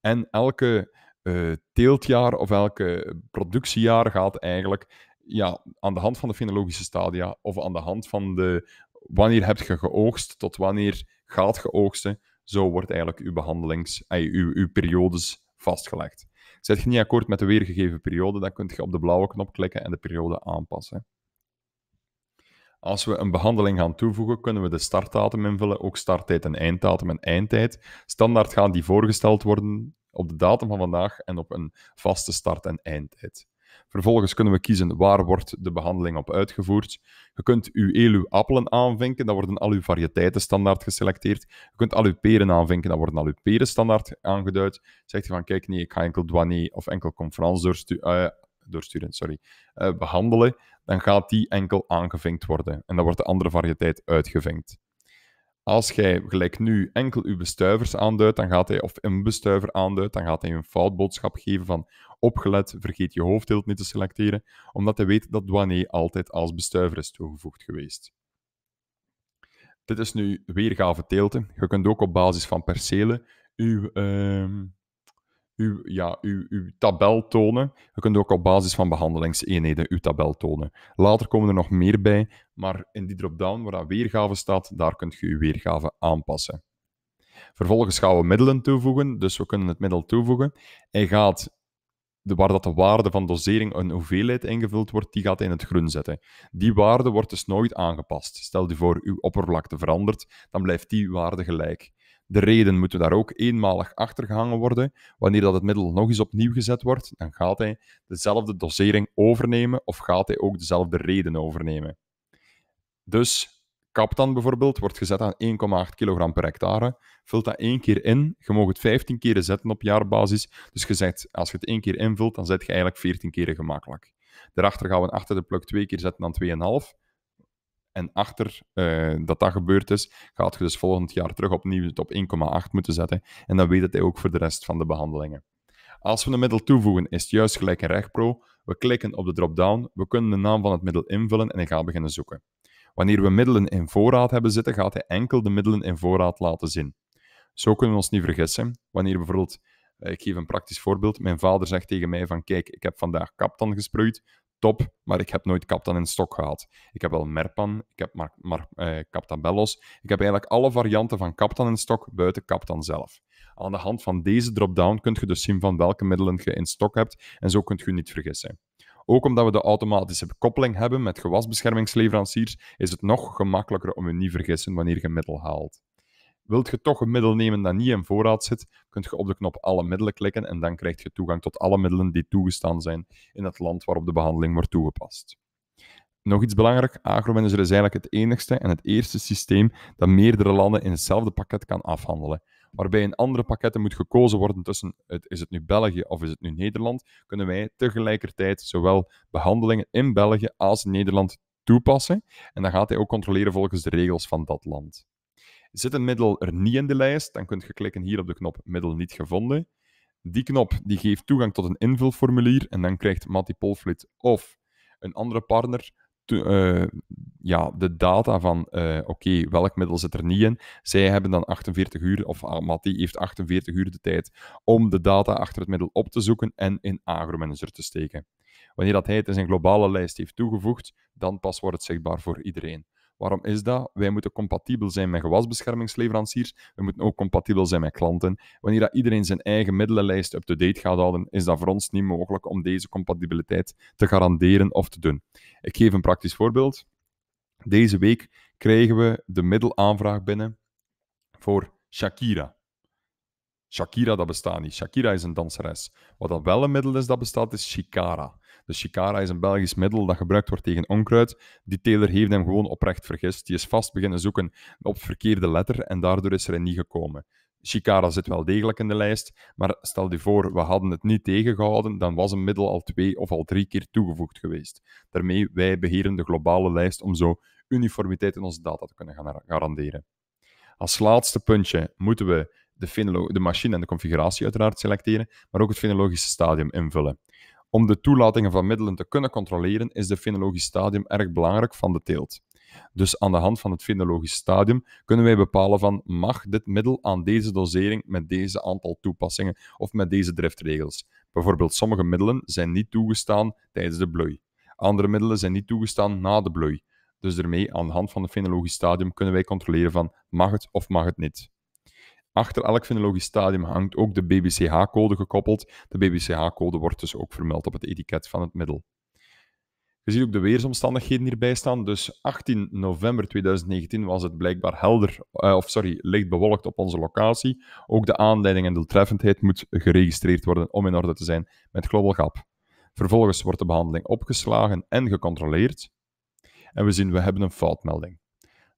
En elke eh, teeltjaar of elke productiejaar gaat eigenlijk ja, aan de hand van de fenologische stadia of aan de hand van de wanneer heb je geoogst tot wanneer gaat geoogsten, zo wordt eigenlijk uw behandelings, en uw, uw periodes vastgelegd. Zet je niet akkoord met de weergegeven periode, dan kun je op de blauwe knop klikken en de periode aanpassen. Als we een behandeling gaan toevoegen, kunnen we de startdatum invullen, ook starttijd en einddatum en eindtijd. Standaard gaan die voorgesteld worden op de datum van vandaag en op een vaste start- en eindtijd. Vervolgens kunnen we kiezen waar wordt de behandeling op uitgevoerd. Je kunt uw ELU appelen aanvinken, dan worden al uw variëteiten standaard geselecteerd. Je kunt al uw peren aanvinken, dan worden al uw peren standaard aangeduid. Zegt je van, kijk, nee, ik ga enkel douane of enkel conference eh, door sorry, eh, behandelen, dan gaat die enkel aangevinkt worden. En dan wordt de andere variëteit uitgevinkt. Als jij gelijk nu enkel uw bestuivers aanduidt, dan gaat hij, of een bestuiver aanduidt, dan gaat hij een foutboodschap geven van opgelet, vergeet je hoofddeelt niet te selecteren, omdat hij weet dat douane altijd als bestuiver is toegevoegd geweest. Dit is nu weergave teelten. Je kunt ook op basis van percelen uw, ehm, uw, ja, uw, tabel tonen. Je kunt ook op basis van behandelingseenheden uw tabel tonen. Later komen er nog meer bij, maar in die drop-down waar dat weergave staat, daar kunt je uw weergave aanpassen. Vervolgens gaan we middelen toevoegen, dus we kunnen het middel toevoegen. Hij gaat, de, waar dat de waarde van dosering een hoeveelheid ingevuld wordt, die gaat in het groen zetten. Die waarde wordt dus nooit aangepast. Stel je voor, uw oppervlakte verandert, dan blijft die waarde gelijk. De reden moet daar ook eenmalig achter gehangen worden. Wanneer dat het middel nog eens opnieuw gezet wordt, dan gaat hij dezelfde dosering overnemen of gaat hij ook dezelfde reden overnemen. Dus Captan bijvoorbeeld wordt gezet aan 1,8 kg per hectare. Vult dat één keer in. Je mag het 15 keer zetten op jaarbasis. Dus je zet, als je het één keer invult, dan zet je eigenlijk 14 keer gemakkelijk. Daarachter gaan we achter de pluk twee keer zetten aan 2,5. En achter eh, dat dat gebeurd is, gaat je dus volgend jaar terug opnieuw het op 1,8 moeten zetten. En dan weet het hij ook voor de rest van de behandelingen. Als we een middel toevoegen, is het juist gelijk een rechtpro. We klikken op de drop-down, we kunnen de naam van het middel invullen en hij gaat beginnen zoeken. Wanneer we middelen in voorraad hebben zitten, gaat hij enkel de middelen in voorraad laten zien. Zo kunnen we ons niet vergissen. Wanneer bijvoorbeeld, eh, ik geef een praktisch voorbeeld, mijn vader zegt tegen mij van kijk, ik heb vandaag kaptan gesproeid, top, maar ik heb nooit Captain in stok gehad. Ik heb wel Merpan, ik heb Mar, eh, Captain Bellos. Ik heb eigenlijk alle varianten van Captain in stok buiten Captain zelf. Aan de hand van deze drop-down kunt je dus zien van welke middelen je in stok hebt en zo kunt je niet vergissen. Ook omdat we de automatische koppeling hebben met gewasbeschermingsleveranciers, is het nog gemakkelijker om je niet vergissen wanneer je middel haalt. Wilt je toch een middel nemen dat niet in voorraad zit, kunt je op de knop alle middelen klikken en dan krijg je toegang tot alle middelen die toegestaan zijn in het land waarop de behandeling wordt toegepast. Nog iets belangrijk, AgroManager is dus eigenlijk het enigste en het eerste systeem dat meerdere landen in hetzelfde pakket kan afhandelen. Waarbij in andere pakketten moet gekozen worden tussen het, is het nu België of is het nu Nederland, kunnen wij tegelijkertijd zowel behandelingen in België als in Nederland toepassen. En dan gaat hij ook controleren volgens de regels van dat land. Zit een middel er niet in de lijst, dan kunt je klikken hier op de knop middel niet gevonden. Die knop die geeft toegang tot een invulformulier en dan krijgt Matty Polflit of een andere partner eh, ja, de data van eh, oké, welk middel zit er niet in. Zij hebben dan 48 uur, of ah, heeft 48 uur de tijd om de data achter het middel op te zoeken en in AgroManager te steken. Wanneer dat hij het in zijn globale lijst heeft toegevoegd, dan pas wordt het zichtbaar voor iedereen. Waarom is dat? Wij moeten compatibel zijn met gewasbeschermingsleveranciers. We moeten ook compatibel zijn met klanten. Wanneer dat iedereen zijn eigen middelenlijst up-to-date gaat houden, is dat voor ons niet mogelijk om deze compatibiliteit te garanderen of te doen. Ik geef een praktisch voorbeeld. Deze week krijgen we de middelaanvraag binnen voor Shakira. Shakira, dat bestaat niet. Shakira is een danseres. Wat dat wel een middel is dat bestaat, is Shikara. De chicara is een Belgisch middel dat gebruikt wordt tegen onkruid. Die teler heeft hem gewoon oprecht vergist. Die is vast beginnen zoeken op verkeerde letter en daardoor is er niet gekomen. Chicara zit wel degelijk in de lijst, maar stel je voor, we hadden het niet tegengehouden, dan was een middel al twee of al drie keer toegevoegd geweest. Daarmee wij beheren de globale lijst om zo uniformiteit in onze data te kunnen gaan garanderen. Als laatste puntje moeten we de, de machine en de configuratie uiteraard selecteren, maar ook het fenologische stadium invullen. Om de toelatingen van middelen te kunnen controleren, is de fenologisch stadium erg belangrijk van de teelt. Dus aan de hand van het fenologisch stadium kunnen wij bepalen van mag dit middel aan deze dosering met deze aantal toepassingen of met deze driftregels. Bijvoorbeeld sommige middelen zijn niet toegestaan tijdens de bloei. Andere middelen zijn niet toegestaan na de bloei. Dus daarmee aan de hand van het fenologisch stadium kunnen wij controleren van mag het of mag het niet. Achter elk fenologisch stadium hangt ook de BBCH-code gekoppeld. De BBCH-code wordt dus ook vermeld op het etiket van het middel. Je zien ook de weersomstandigheden hierbij staan. Dus 18 november 2019 was het blijkbaar helder, eh, of sorry, licht bewolkt op onze locatie. Ook de aanleiding en doeltreffendheid moet geregistreerd worden om in orde te zijn met Global GAP. Vervolgens wordt de behandeling opgeslagen en gecontroleerd. En we zien, we hebben een foutmelding.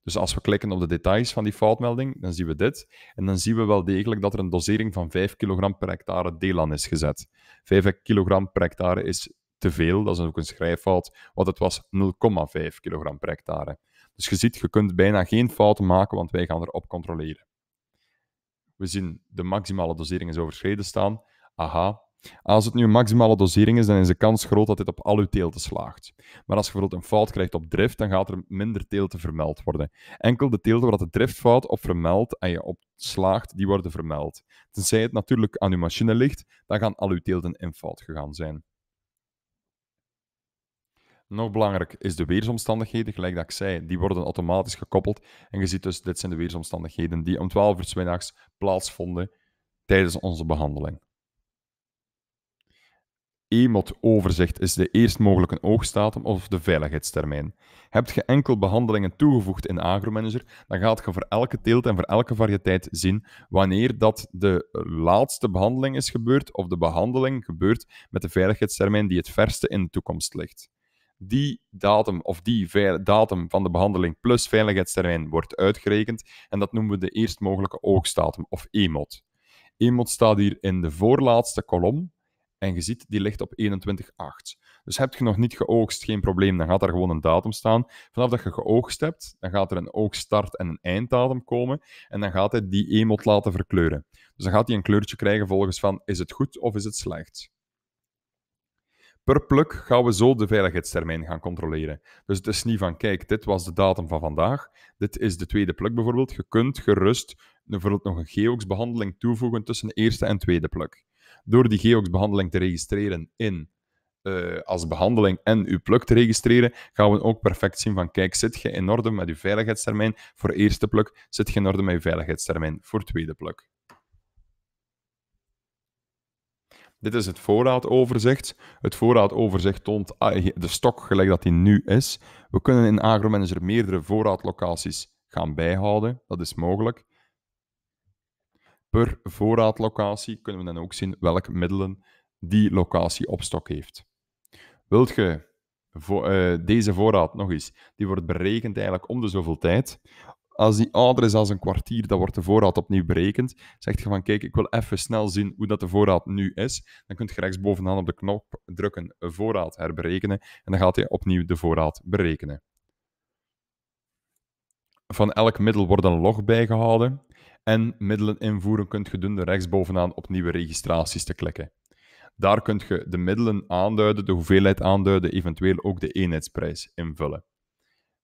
Dus als we klikken op de details van die foutmelding, dan zien we dit. En dan zien we wel degelijk dat er een dosering van 5 kg per hectare deel aan is gezet. 5 kg per hectare is te veel, dat is ook een schrijffout, want het was 0,5 kg per hectare. Dus je ziet, je kunt bijna geen fouten maken, want wij gaan erop controleren. We zien de maximale dosering is overschreden staan. Aha, als het nu een maximale dosering is, dan is de kans groot dat dit op al uw teelten slaagt. Maar als je bijvoorbeeld een fout krijgt op drift, dan gaat er minder teelten vermeld worden. Enkel de teelten waar de driftfout op vermeld en je op slaagt, die worden vermeld. Tenzij het natuurlijk aan uw machine ligt, dan gaan al uw teelten in fout gegaan zijn. Nog belangrijk is de weersomstandigheden, gelijk dat ik zei, die worden automatisch gekoppeld. En je ziet dus, dit zijn de weersomstandigheden die om 12 uur middags plaatsvonden tijdens onze behandeling. EMOT-overzicht is de eerst mogelijke oogstdatum of de veiligheidstermijn. Heb je enkel behandelingen toegevoegd in AgroManager, dan gaat je voor elke teelt en voor elke variëteit zien wanneer dat de laatste behandeling is gebeurd of de behandeling gebeurt met de veiligheidstermijn die het verste in de toekomst ligt. Die datum of die datum van de behandeling plus veiligheidstermijn wordt uitgerekend en dat noemen we de eerst mogelijke oogstdatum of EMOT. EMOT staat hier in de voorlaatste kolom en je ziet, die ligt op 21,8. Dus heb je nog niet geoogst, geen probleem, dan gaat er gewoon een datum staan. Vanaf dat je geoogst hebt, dan gaat er een oogststart en een einddatum komen. En dan gaat hij die emot laten verkleuren. Dus dan gaat hij een kleurtje krijgen volgens van, is het goed of is het slecht? Per pluk gaan we zo de veiligheidstermijn gaan controleren. Dus het is niet van, kijk, dit was de datum van vandaag. Dit is de tweede pluk bijvoorbeeld. Je kunt gerust bijvoorbeeld nog een behandeling toevoegen tussen de eerste en tweede pluk door die Geox-behandeling te registreren in eh, als behandeling en uw pluk te registreren, gaan we ook perfect zien van kijk, zit je in orde met je veiligheidstermijn voor eerste pluk, zit je in orde met je veiligheidstermijn voor tweede pluk. Dit is het voorraadoverzicht. Het voorraadoverzicht toont ah, de stok gelijk dat hij nu is. We kunnen in AgroManager meerdere voorraadlocaties gaan bijhouden. Dat is mogelijk per voorraadlocatie kunnen we dan ook zien welke middelen die locatie op stok heeft. Wilt je eh, deze voorraad nog eens, die wordt berekend eigenlijk om de zoveel tijd. Als die ouder is als een kwartier, dan wordt de voorraad opnieuw berekend. Zegt je van, kijk, ik wil even snel zien hoe dat de voorraad nu is. Dan kunt je rechtsbovenaan op de knop drukken voorraad herberekenen en dan gaat hij opnieuw de voorraad berekenen. Van elk middel wordt een log bijgehouden en middelen invoeren kunt je doen door rechtsbovenaan op nieuwe registraties te klikken. Daar kunt je de middelen aanduiden, de hoeveelheid aanduiden, eventueel ook de eenheidsprijs invullen.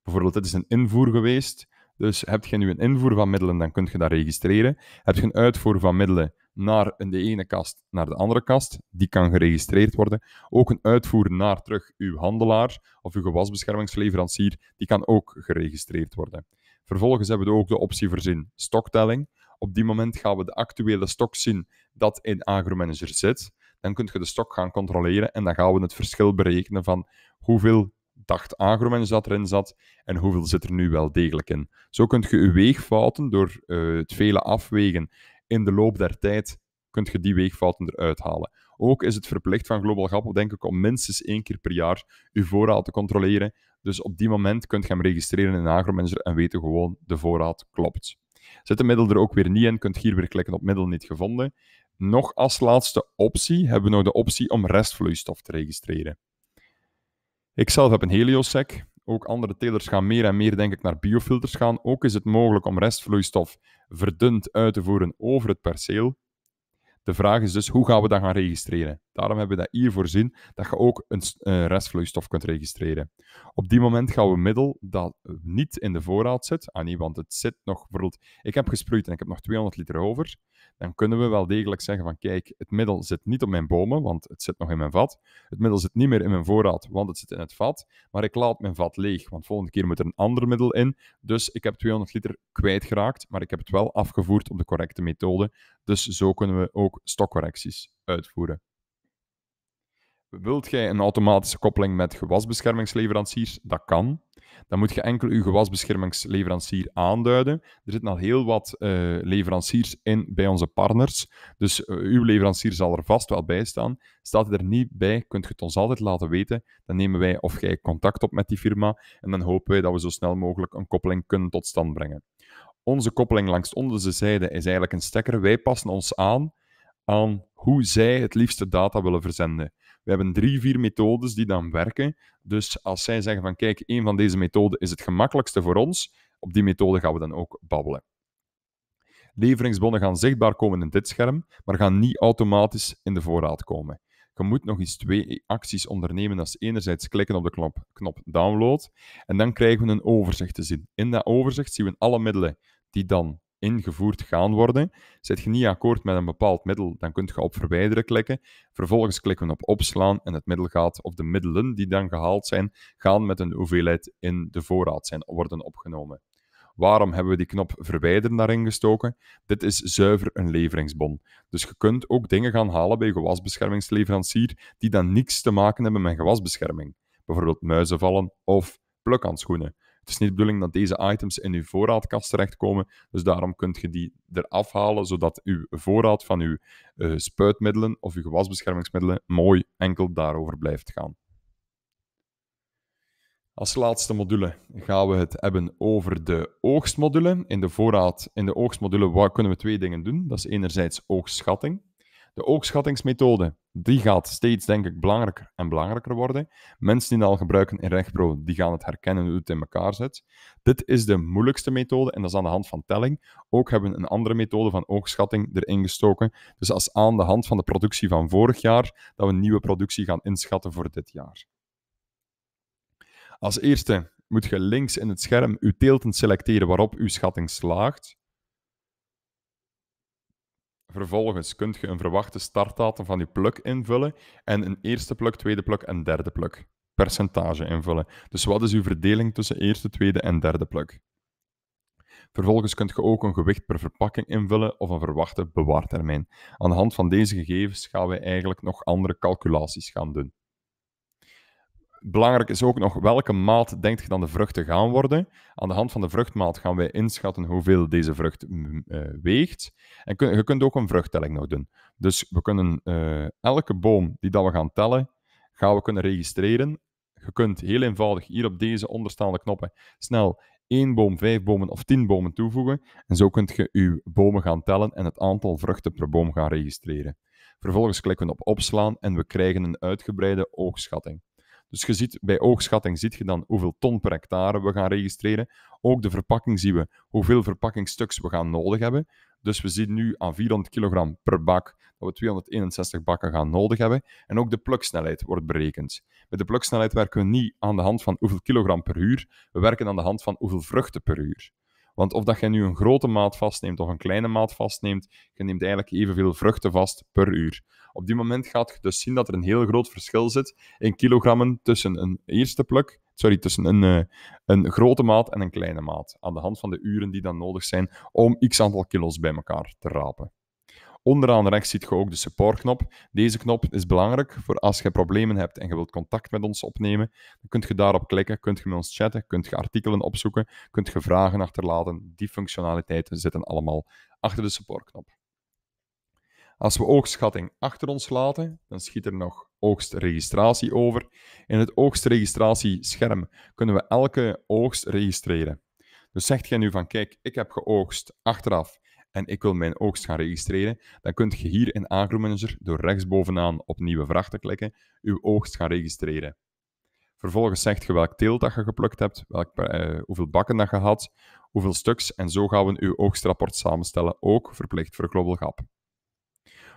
Bijvoorbeeld, dit is een invoer geweest, dus heb je nu een invoer van middelen, dan kun je dat registreren. Heb je een uitvoer van middelen naar de ene kast naar de andere kast, die kan geregistreerd worden. Ook een uitvoer naar terug uw handelaar of uw gewasbeschermingsleverancier, die kan ook geregistreerd worden. Vervolgens hebben we ook de optie voorzien stoktelling. Op die moment gaan we de actuele stok zien dat in agromanager zit. Dan kun je de stok gaan controleren en dan gaan we het verschil berekenen van hoeveel dacht agromanager dat erin zat en hoeveel zit er nu wel degelijk in. Zo kun je je weegfouten door eh, het vele afwegen in de loop der tijd, kun je die weegfouten eruit halen. Ook is het verplicht van Global Gap, denk ik, om minstens één keer per jaar uw voorraad te controleren, dus op die moment kunt je hem registreren in Agromanager en weten gewoon de voorraad klopt. Zit de middel er ook weer niet in, kunt hier weer klikken op middel niet gevonden. Nog als laatste optie hebben we nog de optie om restvloeistof te registreren. Ik zelf heb een Heliosec. Ook andere telers gaan meer en meer, denk ik, naar biofilters gaan. Ook is het mogelijk om restvloeistof verdund uit te voeren over het perceel. De vraag is dus, hoe gaan we dat gaan registreren? Daarom hebben we dat hier voorzien dat je ook een, restvloeistof kunt registreren. Op die moment gaan we middel dat niet in de voorraad zit. Ah nee, want het zit nog bijvoorbeeld. Ik heb gesproeid en ik heb nog 200 liter over. Dan kunnen we wel degelijk zeggen: van kijk, het middel zit niet op mijn bomen, want het zit nog in mijn vat. Het middel zit niet meer in mijn voorraad, want het zit in het vat. Maar ik laat mijn vat leeg, want volgende keer moet er een ander middel in. Dus ik heb 200 liter kwijtgeraakt, maar ik heb het wel afgevoerd op de correcte methode. Dus zo kunnen we ook stokcorrecties uitvoeren. Wilt jij een automatische koppeling met gewasbeschermingsleveranciers? Dat kan. Dan moet je enkel je gewasbeschermingsleverancier aanduiden. Er zitten al heel wat eh, leveranciers in bij onze partners. Dus eh, uw leverancier zal er vast wel bij staan. Staat hij er niet bij, kunt je het ons altijd laten weten. Dan nemen wij of jij contact op met die firma. En dan hopen wij dat we zo snel mogelijk een koppeling kunnen tot stand brengen. Onze koppeling langs de zijde is eigenlijk een stekker. Wij passen ons aan aan hoe zij het liefste data willen verzenden. We hebben drie, vier methodes die dan werken. Dus als zij zeggen van kijk, een van deze methoden is het gemakkelijkste voor ons, op die methode gaan we dan ook babbelen. Leveringsbonnen gaan zichtbaar komen in dit scherm, maar gaan niet automatisch in de voorraad komen. Je moet nog eens twee acties ondernemen. Dat is enerzijds klikken op de knop, knop download. En dan krijgen we een overzicht te zien. In dat overzicht zien we alle middelen die dan ingevoerd gaan worden. Zet je niet akkoord met een bepaald middel, dan kunt je op verwijderen klikken. Vervolgens klikken we op opslaan en het middel gaat, of de middelen die dan gehaald zijn, gaan met een hoeveelheid in de voorraad zijn, worden opgenomen. Waarom hebben we die knop verwijderen daarin gestoken? Dit is zuiver een leveringsbon. Dus je kunt ook dingen gaan halen bij gewasbeschermingsleverancier die dan niks te maken hebben met gewasbescherming. Bijvoorbeeld muizenvallen of plukhandschoenen is niet de bedoeling dat deze items in uw voorraadkast terechtkomen. Dus daarom kunt je die eraf halen, zodat uw voorraad van uw eh, spuitmiddelen of uw gewasbeschermingsmiddelen mooi enkel daarover blijft gaan. Als laatste module gaan we het hebben over de oogstmodule. In de, voorraad, in de oogstmodule kunnen we twee dingen doen. Dat is enerzijds oogschatting. De oogschattingsmethode, die gaat steeds, denk ik, belangrijker en belangrijker worden. Mensen die het al gebruiken in Rechtpro die gaan het herkennen hoe het in elkaar zit. Dit is de moeilijkste methode en dat is aan de hand van telling. Ook hebben we een andere methode van oogschatting erin gestoken. Dus als aan de hand van de productie van vorig jaar, dat we een nieuwe productie gaan inschatten voor dit jaar. Als eerste moet je links in het scherm je teelten selecteren waarop uw schatting slaagt. Vervolgens kunt je een verwachte startdatum van je pluk invullen en een eerste pluk, tweede pluk en derde pluk. Percentage invullen. Dus wat is uw verdeling tussen eerste, tweede en derde pluk? Vervolgens kunt je ook een gewicht per verpakking invullen of een verwachte bewaartermijn. Aan de hand van deze gegevens gaan wij eigenlijk nog andere calculaties gaan doen. Belangrijk is ook nog welke maat denkt je dan de vruchten gaan worden. Aan de hand van de vruchtmaat gaan wij inschatten hoeveel deze vrucht eh, weegt. En je kunt ook een vruchttelling nog doen. Dus we kunnen eh, elke boom die dat we gaan tellen, gaan we kunnen registreren. Je kunt heel eenvoudig hier op deze onderstaande knoppen snel één boom, vijf bomen of tien bomen toevoegen. En zo kunt je je bomen gaan tellen en het aantal vruchten per boom gaan registreren. Vervolgens klikken we op opslaan en we krijgen een uitgebreide oogschatting. Dus je ziet bij oogschatting ziet je dan hoeveel ton per hectare we gaan registreren. Ook de verpakking zien we hoeveel verpakkingstuks we gaan nodig hebben. Dus we zien nu aan 400 kilogram per bak dat we 261 bakken gaan nodig hebben. En ook de pluksnelheid wordt berekend. Met de pluksnelheid werken we niet aan de hand van hoeveel kilogram per uur. We werken aan de hand van hoeveel vruchten per uur. Want of dat je nu een grote maat vastneemt of een kleine maat vastneemt, je neemt eigenlijk evenveel vruchten vast per uur. Op die moment gaat je dus zien dat er een heel groot verschil zit in kilogrammen tussen een eerste pluk, sorry, tussen een, eh, een grote maat en een kleine maat. Aan de hand van de uren die dan nodig zijn om x aantal kilo's bij elkaar te rapen. Onderaan rechts ziet je ook de supportknop. Deze knop is belangrijk voor als je problemen hebt en je wilt contact met ons opnemen. Dan kunt je daarop klikken, kunt je met ons chatten, kunt je artikelen opzoeken, kunt je vragen achterlaten. Die functionaliteiten zitten allemaal achter de supportknop. Als we oogstschatting achter ons laten, dan schiet er nog oogstregistratie over. In het oogstregistratiescherm kunnen we elke oogst registreren. Dus zegt jij nu van, kijk, ik heb geoogst achteraf en ik wil mijn oogst gaan registreren, dan kunt je hier in Agromanager door rechtsbovenaan op nieuwe vraag te klikken, uw oogst gaan registreren. Vervolgens zegt je welk teelt dat je geplukt hebt, welk, eh, hoeveel bakken dat je had, hoeveel stuks, en zo gaan we uw oogstrapport samenstellen, ook verplicht voor Global Gap.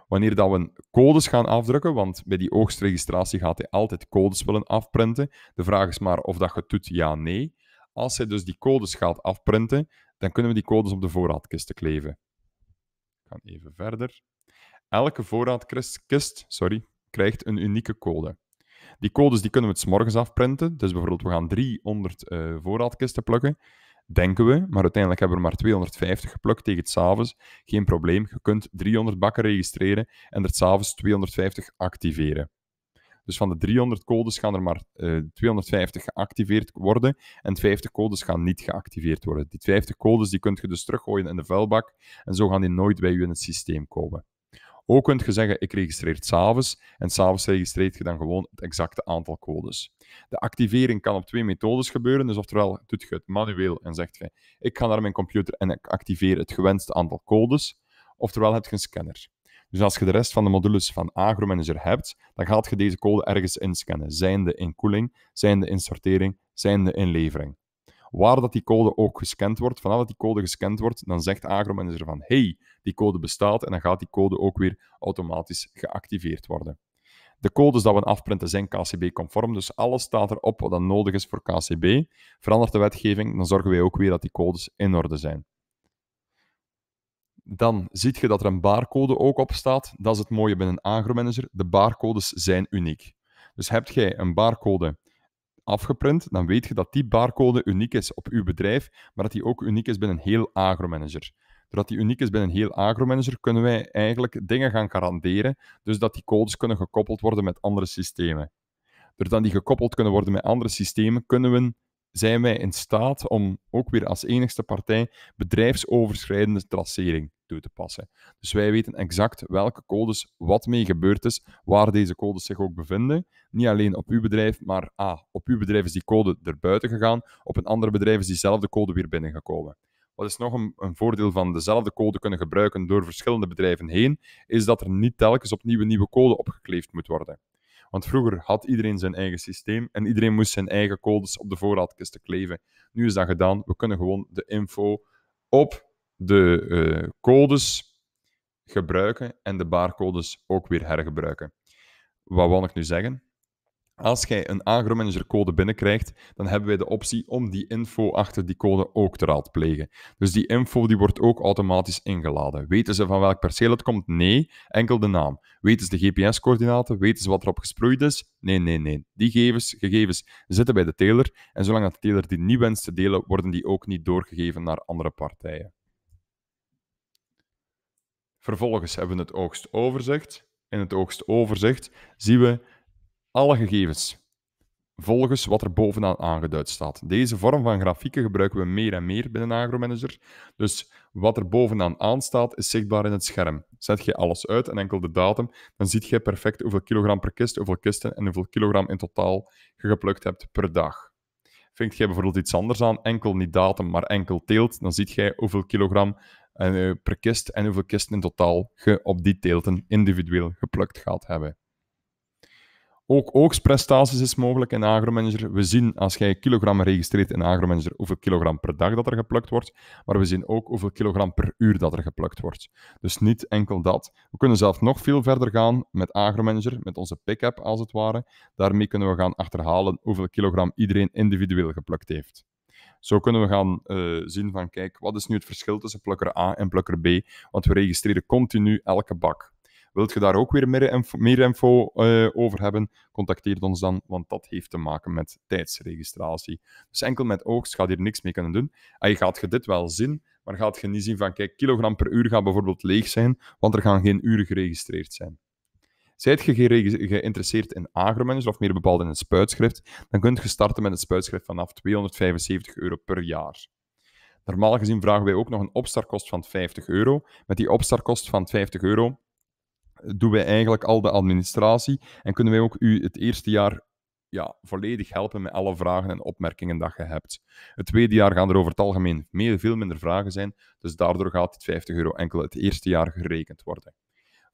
Wanneer dat we codes gaan afdrukken, want bij die oogstregistratie gaat hij altijd codes willen afprinten. De vraag is maar of dat je het doet, ja, nee. Als hij dus die codes gaat afprinten, dan kunnen we die codes op de voorraadkisten kleven. Ik ga even verder. Elke voorraadkist sorry, krijgt een unieke code. Die codes die kunnen we het morgens afprinten. Dus bijvoorbeeld, we gaan 300 eh, voorraadkisten plukken. Denken we, maar uiteindelijk hebben we maar 250 geplukt tegen het s'avonds. Geen probleem, je kunt 300 bakken registreren en er s'avonds 250 activeren. Dus van de 300 codes gaan er maar 250 eh, geactiveerd worden en 50 codes gaan niet geactiveerd worden. Die 50 codes die kunt je dus teruggooien in de vuilbak en zo gaan die nooit bij u in het systeem komen. Ook kunt je zeggen, ik registreer het s'avonds. En s'avonds registreert je dan gewoon het exacte aantal codes. De activering kan op twee methodes gebeuren. Dus oftewel, doet je het manueel en zegt je, ik ga naar mijn computer en ik activeer het gewenste aantal codes. Oftewel, heb je een scanner. Dus als je de rest van de modules van AgroManager hebt, dan gaat je deze code ergens inscannen. Zijnde in koeling, zijn in sortering, zijn in levering. Waar dat die code ook gescand wordt, vanaf dat die code gescand wordt, dan zegt AgroManager van hey, die code bestaat en dan gaat die code ook weer automatisch geactiveerd worden. De codes dat we afprinten zijn KCB-conform, dus alles staat erop wat dan nodig is voor KCB. Verandert de wetgeving, dan zorgen wij ook weer dat die codes in orde zijn. Dan ziet je dat er een barcode ook op staat. Dat is het mooie binnen een agromanager. De barcodes zijn uniek. Dus heb jij een barcode afgeprint, dan weet je dat die barcode uniek is op uw bedrijf, maar dat die ook uniek is bij een heel agromanager. Doordat die uniek is bij een heel agromanager, kunnen wij eigenlijk dingen gaan garanderen, dus dat die codes kunnen gekoppeld worden met andere systemen. Doordat die gekoppeld kunnen worden met andere systemen, kunnen we zijn wij in staat om ook weer als enigste partij bedrijfsoverschrijdende tracering toe te passen. Dus wij weten exact welke codes wat mee gebeurd is, waar deze codes zich ook bevinden. Niet alleen op uw bedrijf, maar A, op uw bedrijf is die code erbuiten gegaan, op een ander bedrijf is diezelfde code weer binnengekomen. Wat is nog een, een, voordeel van dezelfde code kunnen gebruiken door verschillende bedrijven heen, is dat er niet telkens opnieuw een nieuwe code opgekleefd moet worden. Want vroeger had iedereen zijn eigen systeem en iedereen moest zijn eigen codes op de voorraadkisten kleven. Nu is dat gedaan. We kunnen gewoon de info op de eh, codes gebruiken en de barcodes ook weer hergebruiken. Wat wil ik nu zeggen? Als jij een agromanager code binnenkrijgt, dan hebben wij de optie om die info achter die code ook te raadplegen. Dus die info die wordt ook automatisch ingeladen. Weten ze van welk perceel het komt? Nee, enkel de naam. Weten ze de GPS-coördinaten? Weten ze wat erop gesproeid is? Nee, nee, nee. Die gegevens, gegevens zitten bij de teler en zolang dat de teler die niet wenst te delen, worden die ook niet doorgegeven naar andere partijen. Vervolgens hebben we het oogstoverzicht. In het oogstoverzicht zien we alle gegevens volgens wat er bovenaan aangeduid staat. Deze vorm van grafieken gebruiken we meer en meer binnen AgroManager. Dus wat er bovenaan aanstaat, is zichtbaar in het scherm. Zet je alles uit en enkel de datum, dan ziet je perfect hoeveel kilogram per kist, hoeveel kisten en hoeveel kilogram in totaal je geplukt hebt per dag. Vindt jij bijvoorbeeld iets anders aan, enkel niet datum, maar enkel teelt, dan ziet je hoeveel kilogram eh, per kist en hoeveel kisten in totaal je op die teelten individueel geplukt gaat hebben. Ook prestaties is mogelijk in agromanager. We zien als jij kilogram registreert in agromanager hoeveel kilogram per dag dat er geplukt wordt, maar we zien ook hoeveel kilogram per uur dat er geplukt wordt. Dus niet enkel dat. We kunnen zelf nog veel verder gaan met agromanager, met onze pick-up als het ware. Daarmee kunnen we gaan achterhalen hoeveel kilogram iedereen individueel geplukt heeft. Zo kunnen we gaan eh, zien van, kijk, wat is nu het verschil tussen plukker A en plukker B? Want we registreren continu elke bak. Wilt je daar ook weer meer info, meer info eh, over hebben? Contacteer ons dan, want dat heeft te maken met tijdsregistratie. Dus enkel met oogst gaat hier niks mee kunnen doen. En je gaat je dit wel zien, maar gaat je niet zien van, kijk, kilogram per uur gaat bijvoorbeeld leeg zijn, want er gaan geen uren geregistreerd zijn. Zijt je geïnteresseerd in agromanager of meer bepaald in een spuitschrift, dan kunt je starten met een spuitschrift vanaf 275 euro per jaar. Normaal gezien vragen wij ook nog een opstartkost van 50 euro. Met die opstartkost van 50 euro doen wij eigenlijk al de administratie en kunnen wij ook u het eerste jaar ja, volledig helpen met alle vragen en opmerkingen dat je hebt. Het tweede jaar gaan er over het algemeen meer, veel minder vragen zijn, dus daardoor gaat dit 50 euro enkel het eerste jaar gerekend worden.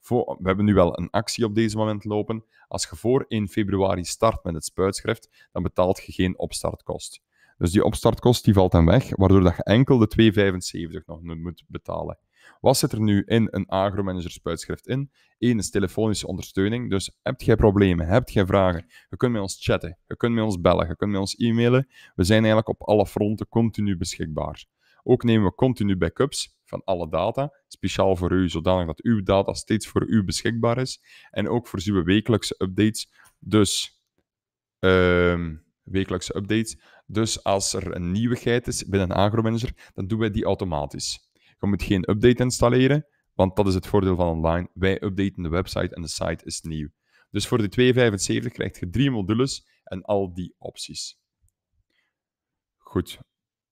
Voor, we hebben nu wel een actie op deze moment lopen. Als je voor 1 februari start met het spuitschrift, dan betaalt je geen opstartkost. Dus die opstartkost die valt dan weg, waardoor dat je enkel de 2,75 nog moet betalen. Wat zit er nu in een agromanager-spuitschrift in? Eén is telefonische ondersteuning. Dus heb jij problemen, heb jij vragen, je kunt met ons chatten, je kunt met ons bellen, je kunt met ons e-mailen. We zijn eigenlijk op alle fronten continu beschikbaar. Ook nemen we continu backups van alle data, speciaal voor u, zodanig dat uw data steeds voor u beschikbaar is. En ook voorzien we wekelijkse updates. Dus, ehm, wekelijkse updates. Dus als er een nieuwigheid is binnen een agromanager, dan doen wij die automatisch. Je moet geen update installeren, want dat is het voordeel van online. Wij updaten de website en de site is nieuw. Dus voor de 2,75 krijg je drie modules en al die opties. Goed.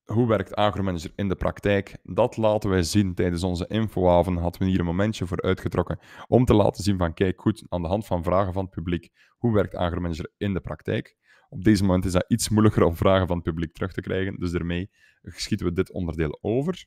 Hoe werkt AgroManager in de praktijk? Dat laten wij zien tijdens onze infoavond. Hadden we hier een momentje voor uitgetrokken om te laten zien van kijk goed, aan de hand van vragen van het publiek, hoe werkt AgroManager in de praktijk? Op deze moment is dat iets moeilijker om vragen van het publiek terug te krijgen, dus daarmee schieten we dit onderdeel over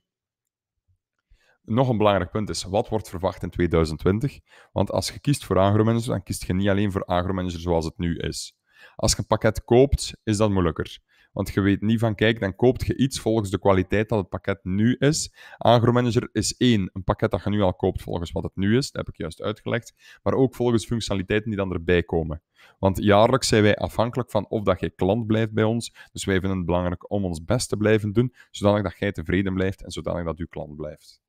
nog een belangrijk punt is, wat wordt verwacht in 2020? Want als je kiest voor agromanager, dan kiest je niet alleen voor agromanager zoals het nu is. Als je een pakket koopt, is dat moeilijker. Want je weet niet van, kijk, dan koopt je iets volgens de kwaliteit dat het pakket nu is. Agromanager is één, een pakket dat je nu al koopt volgens wat het nu is, dat heb ik juist uitgelegd, maar ook volgens functionaliteiten die dan erbij komen. Want jaarlijks zijn wij afhankelijk van of dat jij klant blijft bij ons, dus wij vinden het belangrijk om ons best te blijven doen, zodanig dat jij tevreden blijft en zodanig dat uw klant blijft.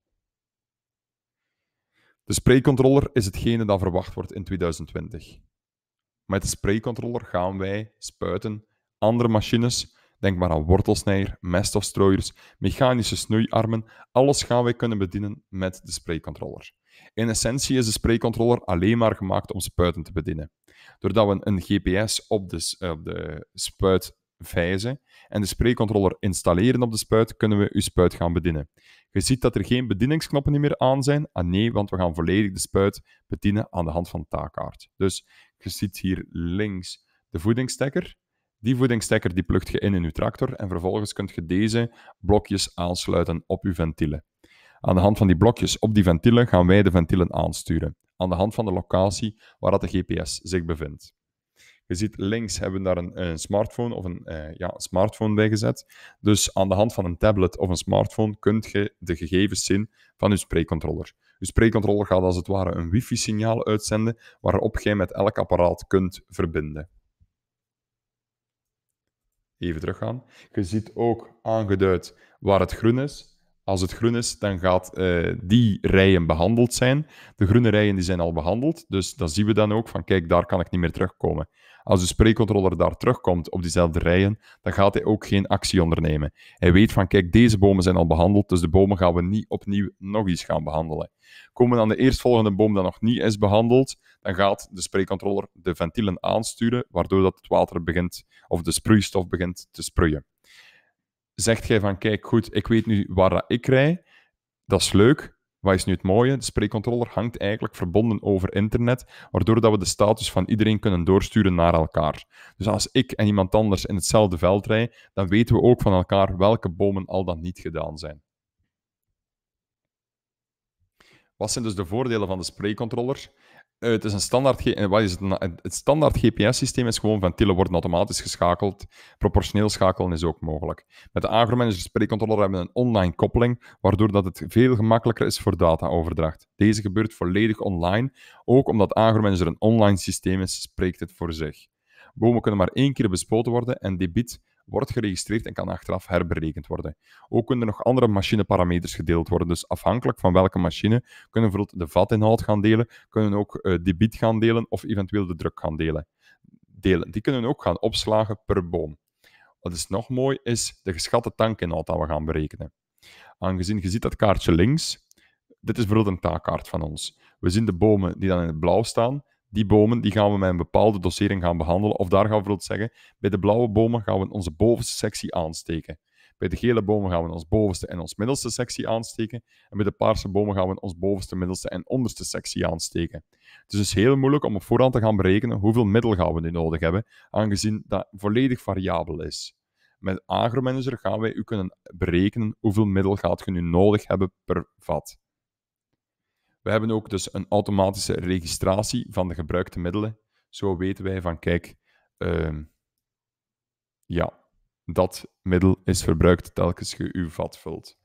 De spraycontroller is hetgene dat verwacht wordt in 2020. Met de spraycontroller gaan wij spuiten andere machines, denk maar aan wortelsnijer, mestofstrooiers, mechanische snoeiarmen, alles gaan wij kunnen bedienen met de spraycontroller. In essentie is de spraycontroller alleen maar gemaakt om spuiten te bedienen. Doordat we een GPS op de, op de spuit vijzen en de spraycontroller installeren op de spuit, kunnen we uw spuit gaan bedienen. Je ziet dat er geen bedieningsknoppen meer aan zijn. Ah nee, want we gaan volledig de spuit bedienen aan de hand van de taakkaart. Dus je ziet hier links de voedingstekker. Die voedingstekker die plukt je in in uw tractor en vervolgens kunt je deze blokjes aansluiten op uw ventielen. Aan de hand van die blokjes op die ventielen gaan wij de ventielen aansturen, aan de hand van de locatie waar dat de GPS zich bevindt. Je ziet links hebben we daar een, een, smartphone of een eh, ja, smartphone bij gezet. Dus aan de hand van een tablet of een smartphone kunt je de gegevens zien van je spreekcontroller. Je spraycontroller gaat als het ware een wifi-signaal uitzenden waarop je met elk apparaat kunt verbinden. Even teruggaan. Je ziet ook aangeduid waar het groen is. Als het groen is, dan gaat eh, die rijen behandeld zijn. De groene rijen die zijn al behandeld, dus dan zien we dan ook van kijk, daar kan ik niet meer terugkomen. Als de spreekcontroller daar terugkomt op diezelfde rijen, dan gaat hij ook geen actie ondernemen. Hij weet van, kijk, deze bomen zijn al behandeld, dus de bomen gaan we niet opnieuw nog eens gaan behandelen. Komen dan de eerstvolgende boom dat nog niet is behandeld, dan gaat de spreekcontroller de ventielen aansturen, waardoor dat het water begint, of de sproeistof begint te spruien. Zegt jij van, kijk, goed, ik weet nu waar dat ik rij, dat is leuk, wat is nu het mooie? De spraycontroller hangt eigenlijk verbonden over internet, waardoor dat we de status van iedereen kunnen doorsturen naar elkaar. Dus als ik en iemand anders in hetzelfde veld rijden, dan weten we ook van elkaar welke bomen al dan niet gedaan zijn. Wat zijn dus de voordelen van de spraycontroller? Eh, het is een standaard, eh, wat is het, het standaard GPS-systeem is gewoon van Tille worden automatisch geschakeld. Proportioneel schakelen is ook mogelijk. Met de agromanager spreekcontroller hebben we een online koppeling, waardoor dat het veel gemakkelijker is voor dataoverdracht. Deze gebeurt volledig online, ook omdat agromanager een online systeem is, spreekt het voor zich. Bomen kunnen maar één keer bespoten worden en debiet wordt geregistreerd en kan achteraf herberekend worden. Ook kunnen nog andere machineparameters gedeeld worden. Dus afhankelijk van welke machine kunnen bijvoorbeeld de vatinhoud gaan delen, kunnen ook uh, eh, debiet gaan delen of eventueel de druk gaan delen. delen. Die kunnen ook gaan opslagen per boom. Wat is nog mooi, is de geschatte tankinhoud dat we gaan berekenen. Aangezien je ziet dat kaartje links, dit is bijvoorbeeld een taakkaart van ons. We zien de bomen die dan in het blauw staan die bomen die gaan we met een bepaalde dosering gaan behandelen. Of daar gaan we bijvoorbeeld zeggen, bij de blauwe bomen gaan we onze bovenste sectie aansteken. Bij de gele bomen gaan we ons bovenste en ons middelste sectie aansteken. En bij de paarse bomen gaan we ons bovenste, middelste en onderste sectie aansteken. Dus het is dus heel moeilijk om op voorhand te gaan berekenen hoeveel middel gaan we nu nodig hebben, aangezien dat volledig variabel is. Met Agromanager gaan wij u kunnen berekenen hoeveel middel gaat u nu nodig hebben per vat. We hebben ook dus een automatische registratie van de gebruikte middelen. Zo weten wij van, kijk, ehm, ja, dat middel is verbruikt telkens je uw vat vult.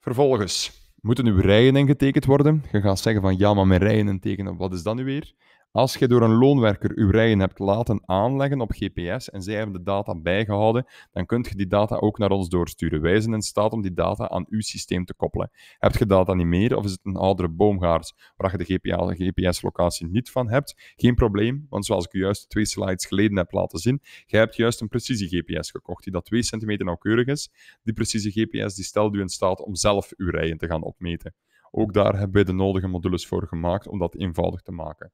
Vervolgens moeten uw rijen ingetekend worden. Je gaat zeggen van, ja, maar mijn rijen intekenen, wat is dat nu weer? Als je door een loonwerker uw rijen hebt laten aanleggen op GPS en zij hebben de data bijgehouden, dan kunt je die data ook naar ons doorsturen. Wij zijn in staat om die data aan uw systeem te koppelen. Heb je data niet meer of is het een oudere boomgaard waar je de GPS-locatie niet van hebt? Geen probleem, want zoals ik u juist twee slides geleden heb laten zien, jij hebt juist een precisie-GPS gekocht die dat 2 centimeter nauwkeurig is. Die precisie-GPS die stelt u in staat om zelf uw rijen te gaan opmeten. Ook daar hebben wij de nodige modules voor gemaakt om dat eenvoudig te maken.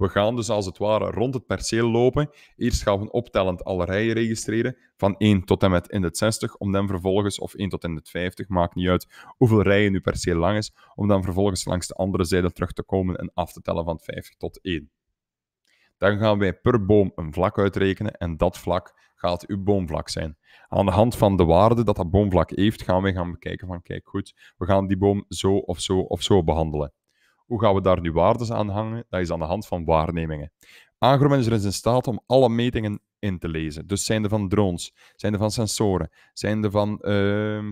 We gaan dus als het ware rond het perceel lopen. Eerst gaan we optellend alle rijen registreren, van 1 tot en met in het 60, om dan vervolgens, of 1 tot in het 50, maakt niet uit hoeveel rijen uw perceel lang is, om dan vervolgens langs de andere zijde terug te komen en af te tellen van 50 tot 1. Dan gaan wij per boom een vlak uitrekenen en dat vlak gaat uw boomvlak zijn. Aan de hand van de waarde dat dat boomvlak heeft, gaan wij gaan bekijken van kijk goed, we gaan die boom zo of zo of zo behandelen. Hoe gaan we daar nu waardes aan hangen? Dat is aan de hand van waarnemingen. Agromanager is dus in staat om alle metingen in te lezen. Dus zijn er van drones, zijn er van sensoren, zijn er van uh,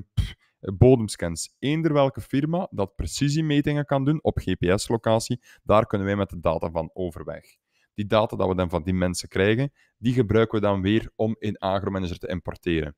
bodemscans. Eender welke firma dat precisiemetingen kan doen op GPS-locatie, daar kunnen wij met de data van overweg. Die data dat we dan van die mensen krijgen, die gebruiken we dan weer om in Agromanager te importeren.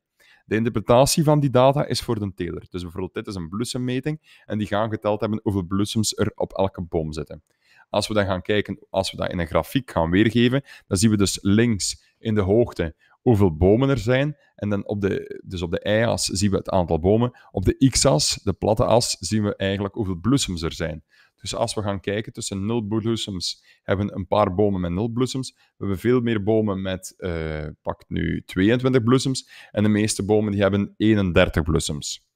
De interpretatie van die data is voor de teler. Dus bijvoorbeeld, dit is een blussemeting, en die gaan geteld hebben hoeveel blussems er op elke boom zitten. Als we dan gaan kijken, als we dat in een grafiek gaan weergeven, dan zien we dus links in de hoogte hoeveel bomen er zijn. En dan op de, dus op de y-as zien we het aantal bomen. Op de x-as, de platte as, zien we eigenlijk hoeveel blussems er zijn. Dus als we gaan kijken tussen nul bloesems, hebben we een paar bomen met nul bloesems. We hebben veel meer bomen met, uh, pak nu 22 bloesems. En de meeste bomen die hebben 31 bloesems.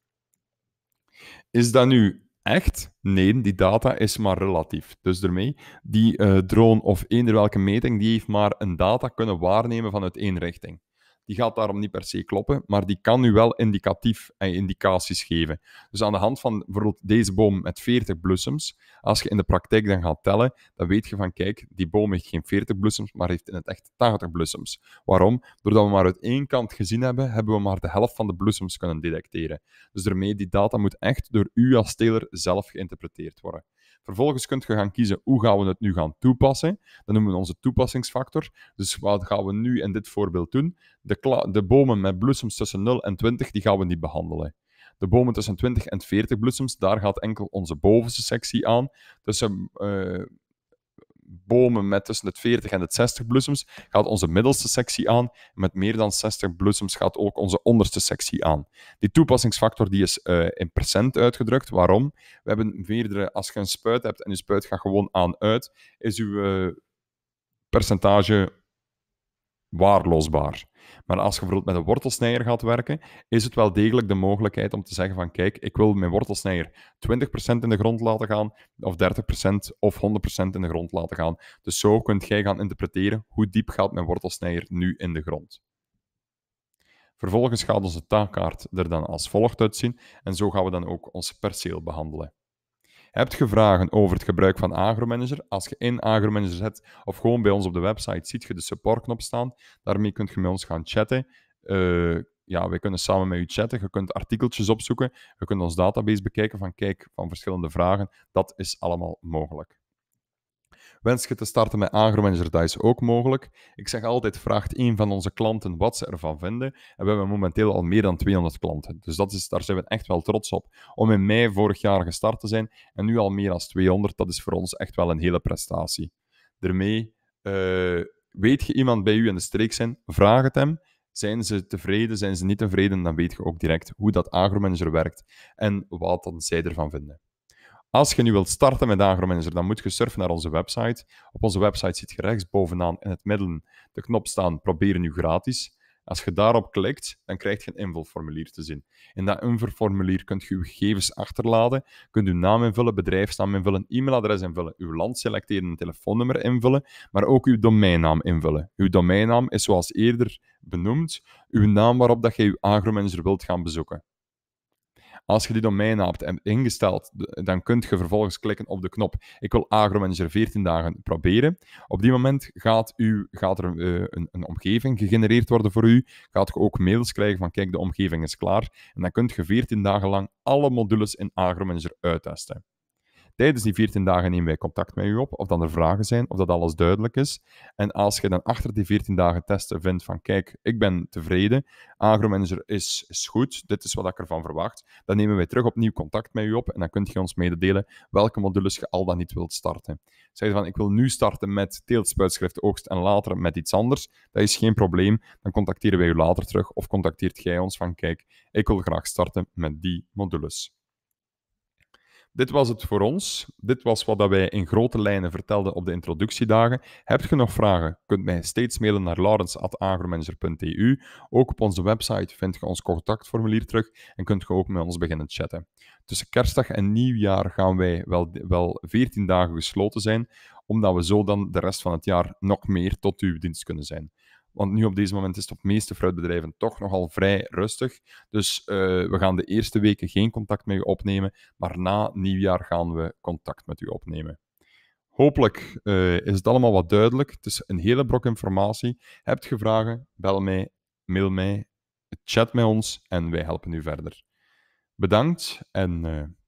Is dat nu echt? Nee, die data is maar relatief. Dus daarmee, die eh, drone of eender welke meting, die heeft maar een data kunnen waarnemen vanuit één richting die gaat daarom niet per se kloppen, maar die kan u wel indicatief en eh, indicaties geven. Dus aan de hand van bijvoorbeeld deze boom met 40 bloesems, als je in de praktijk dan gaat tellen, dan weet je van kijk, die boom heeft geen 40 bloesems, maar heeft in het echt 80 bloesems. Waarom? Doordat we maar uit één kant gezien hebben, hebben we maar de helft van de bloesems kunnen detecteren. Dus daarmee, die data moet echt door u als teler zelf geïnterpreteerd worden. Vervolgens kunt je gaan kiezen hoe gaan we het nu gaan toepassen. Dat noemen we onze toepassingsfactor. Dus wat gaan we nu in dit voorbeeld doen? De, de bomen met bloesems tussen 0 en 20, die gaan we niet behandelen. De bomen tussen 20 en 40 bloesems, daar gaat enkel onze bovenste sectie aan. Tussen uh, bomen met tussen het 40 en het 60 bloesems gaat onze middelste sectie aan. Met meer dan 60 bloesems gaat ook onze onderste sectie aan. Die toepassingsfactor die is eh, in procent uitgedrukt. Waarom? We hebben meerdere, als je een spuit hebt en je spuit gaat gewoon aan-uit, is uw eh, percentage waarloosbaar. Maar als je bijvoorbeeld met een wortelsnijer gaat werken, is het wel degelijk de mogelijkheid om te zeggen van kijk, ik wil mijn wortelsnijder 20% in de grond laten gaan, of 30% of 100% in de grond laten gaan. Dus zo kunt jij gaan interpreteren hoe diep gaat mijn wortelsnijer nu in de grond. Vervolgens gaat onze taakkaart er dan als volgt uitzien en zo gaan we dan ook ons perceel behandelen. Hebt je vragen over het gebruik van AgroManager? Als je in AgroManager zet of gewoon bij ons op de website, ziet je de supportknop staan. Daarmee kunt je met ons gaan chatten. Uh, ja, wij kunnen samen met u chatten. Je kunt artikeltjes opzoeken. Je kunt ons database bekijken van kijk van verschillende vragen. Dat is allemaal mogelijk. Wens je te starten met agromanager, dat is ook mogelijk. Ik zeg altijd, vraagt één van onze klanten wat ze ervan vinden. En we hebben momenteel al meer dan 200 klanten. Dus dat is, daar zijn we echt wel trots op. Om in mei vorig jaar gestart te zijn en nu al meer dan 200, dat is voor ons echt wel een hele prestatie. Daarmee, eh, weet je iemand bij u in de streek zijn, vraag het hem. Zijn ze tevreden, zijn ze niet tevreden, dan weet je ook direct hoe dat agromanager werkt en wat dan zij ervan vinden. Als je nu wilt starten met Agromanager, dan moet je surfen naar onze website. Op onze website zit je rechtsbovenaan bovenaan in het midden de knop staan Probeer nu gratis. Als je daarop klikt, dan krijg je een invulformulier te zien. In dat invulformulier kunt je uw gegevens achterladen, kunt uw naam invullen, bedrijfsnaam invullen, e-mailadres invullen, uw land selecteren, een telefoonnummer invullen, maar ook uw domeinnaam invullen. Uw domeinnaam is zoals eerder benoemd, uw naam waarop dat je uw agromanager wilt gaan bezoeken. Als je die domein hebt en ingesteld, dan kun je vervolgens klikken op de knop. Ik wil agromanager 14 dagen proberen. Op die moment gaat, u, gaat er eh, een, een, omgeving gegenereerd worden voor u. Gaat je ook mails krijgen van kijk, de omgeving is klaar. En dan kunt je 14 dagen lang alle modules in agromanager uittesten tijdens die 14 dagen nemen wij contact met u op, of dan er vragen zijn, of dat alles duidelijk is. En als je dan achter die 14 dagen testen vindt van, kijk, ik ben tevreden, agromanager is, is goed, dit is wat ik ervan verwacht, dan nemen wij terug opnieuw contact met u op en dan kunt je ons mededelen welke modules je al dan niet wilt starten. Zeg je van, ik wil nu starten met teeltspuitschrift, oogst en later met iets anders, dat is geen probleem, dan contacteren wij u later terug of contacteert jij ons van, kijk, ik wil graag starten met die modules. Dit was het voor ons. Dit was wat wij in grote lijnen vertelden op de introductiedagen. Heb je nog vragen? Kunt mij steeds mailen naar laurens.agromanager.eu. Ook op onze website vind je ons contactformulier terug en kunt je ook met ons beginnen chatten. Tussen kerstdag en nieuwjaar gaan wij wel, wel 14 dagen gesloten zijn, omdat we zo dan de rest van het jaar nog meer tot uw dienst kunnen zijn. Want nu op deze moment is het op meeste fruitbedrijven toch nogal vrij rustig. Dus eh, we gaan de eerste weken geen contact met u opnemen, maar na nieuwjaar gaan we contact met u opnemen. Hopelijk eh, is het allemaal wat duidelijk. Het is een hele brok informatie. Hebt je vragen? Bel mij, mail mij, chat met ons en wij helpen u verder. Bedankt en eh,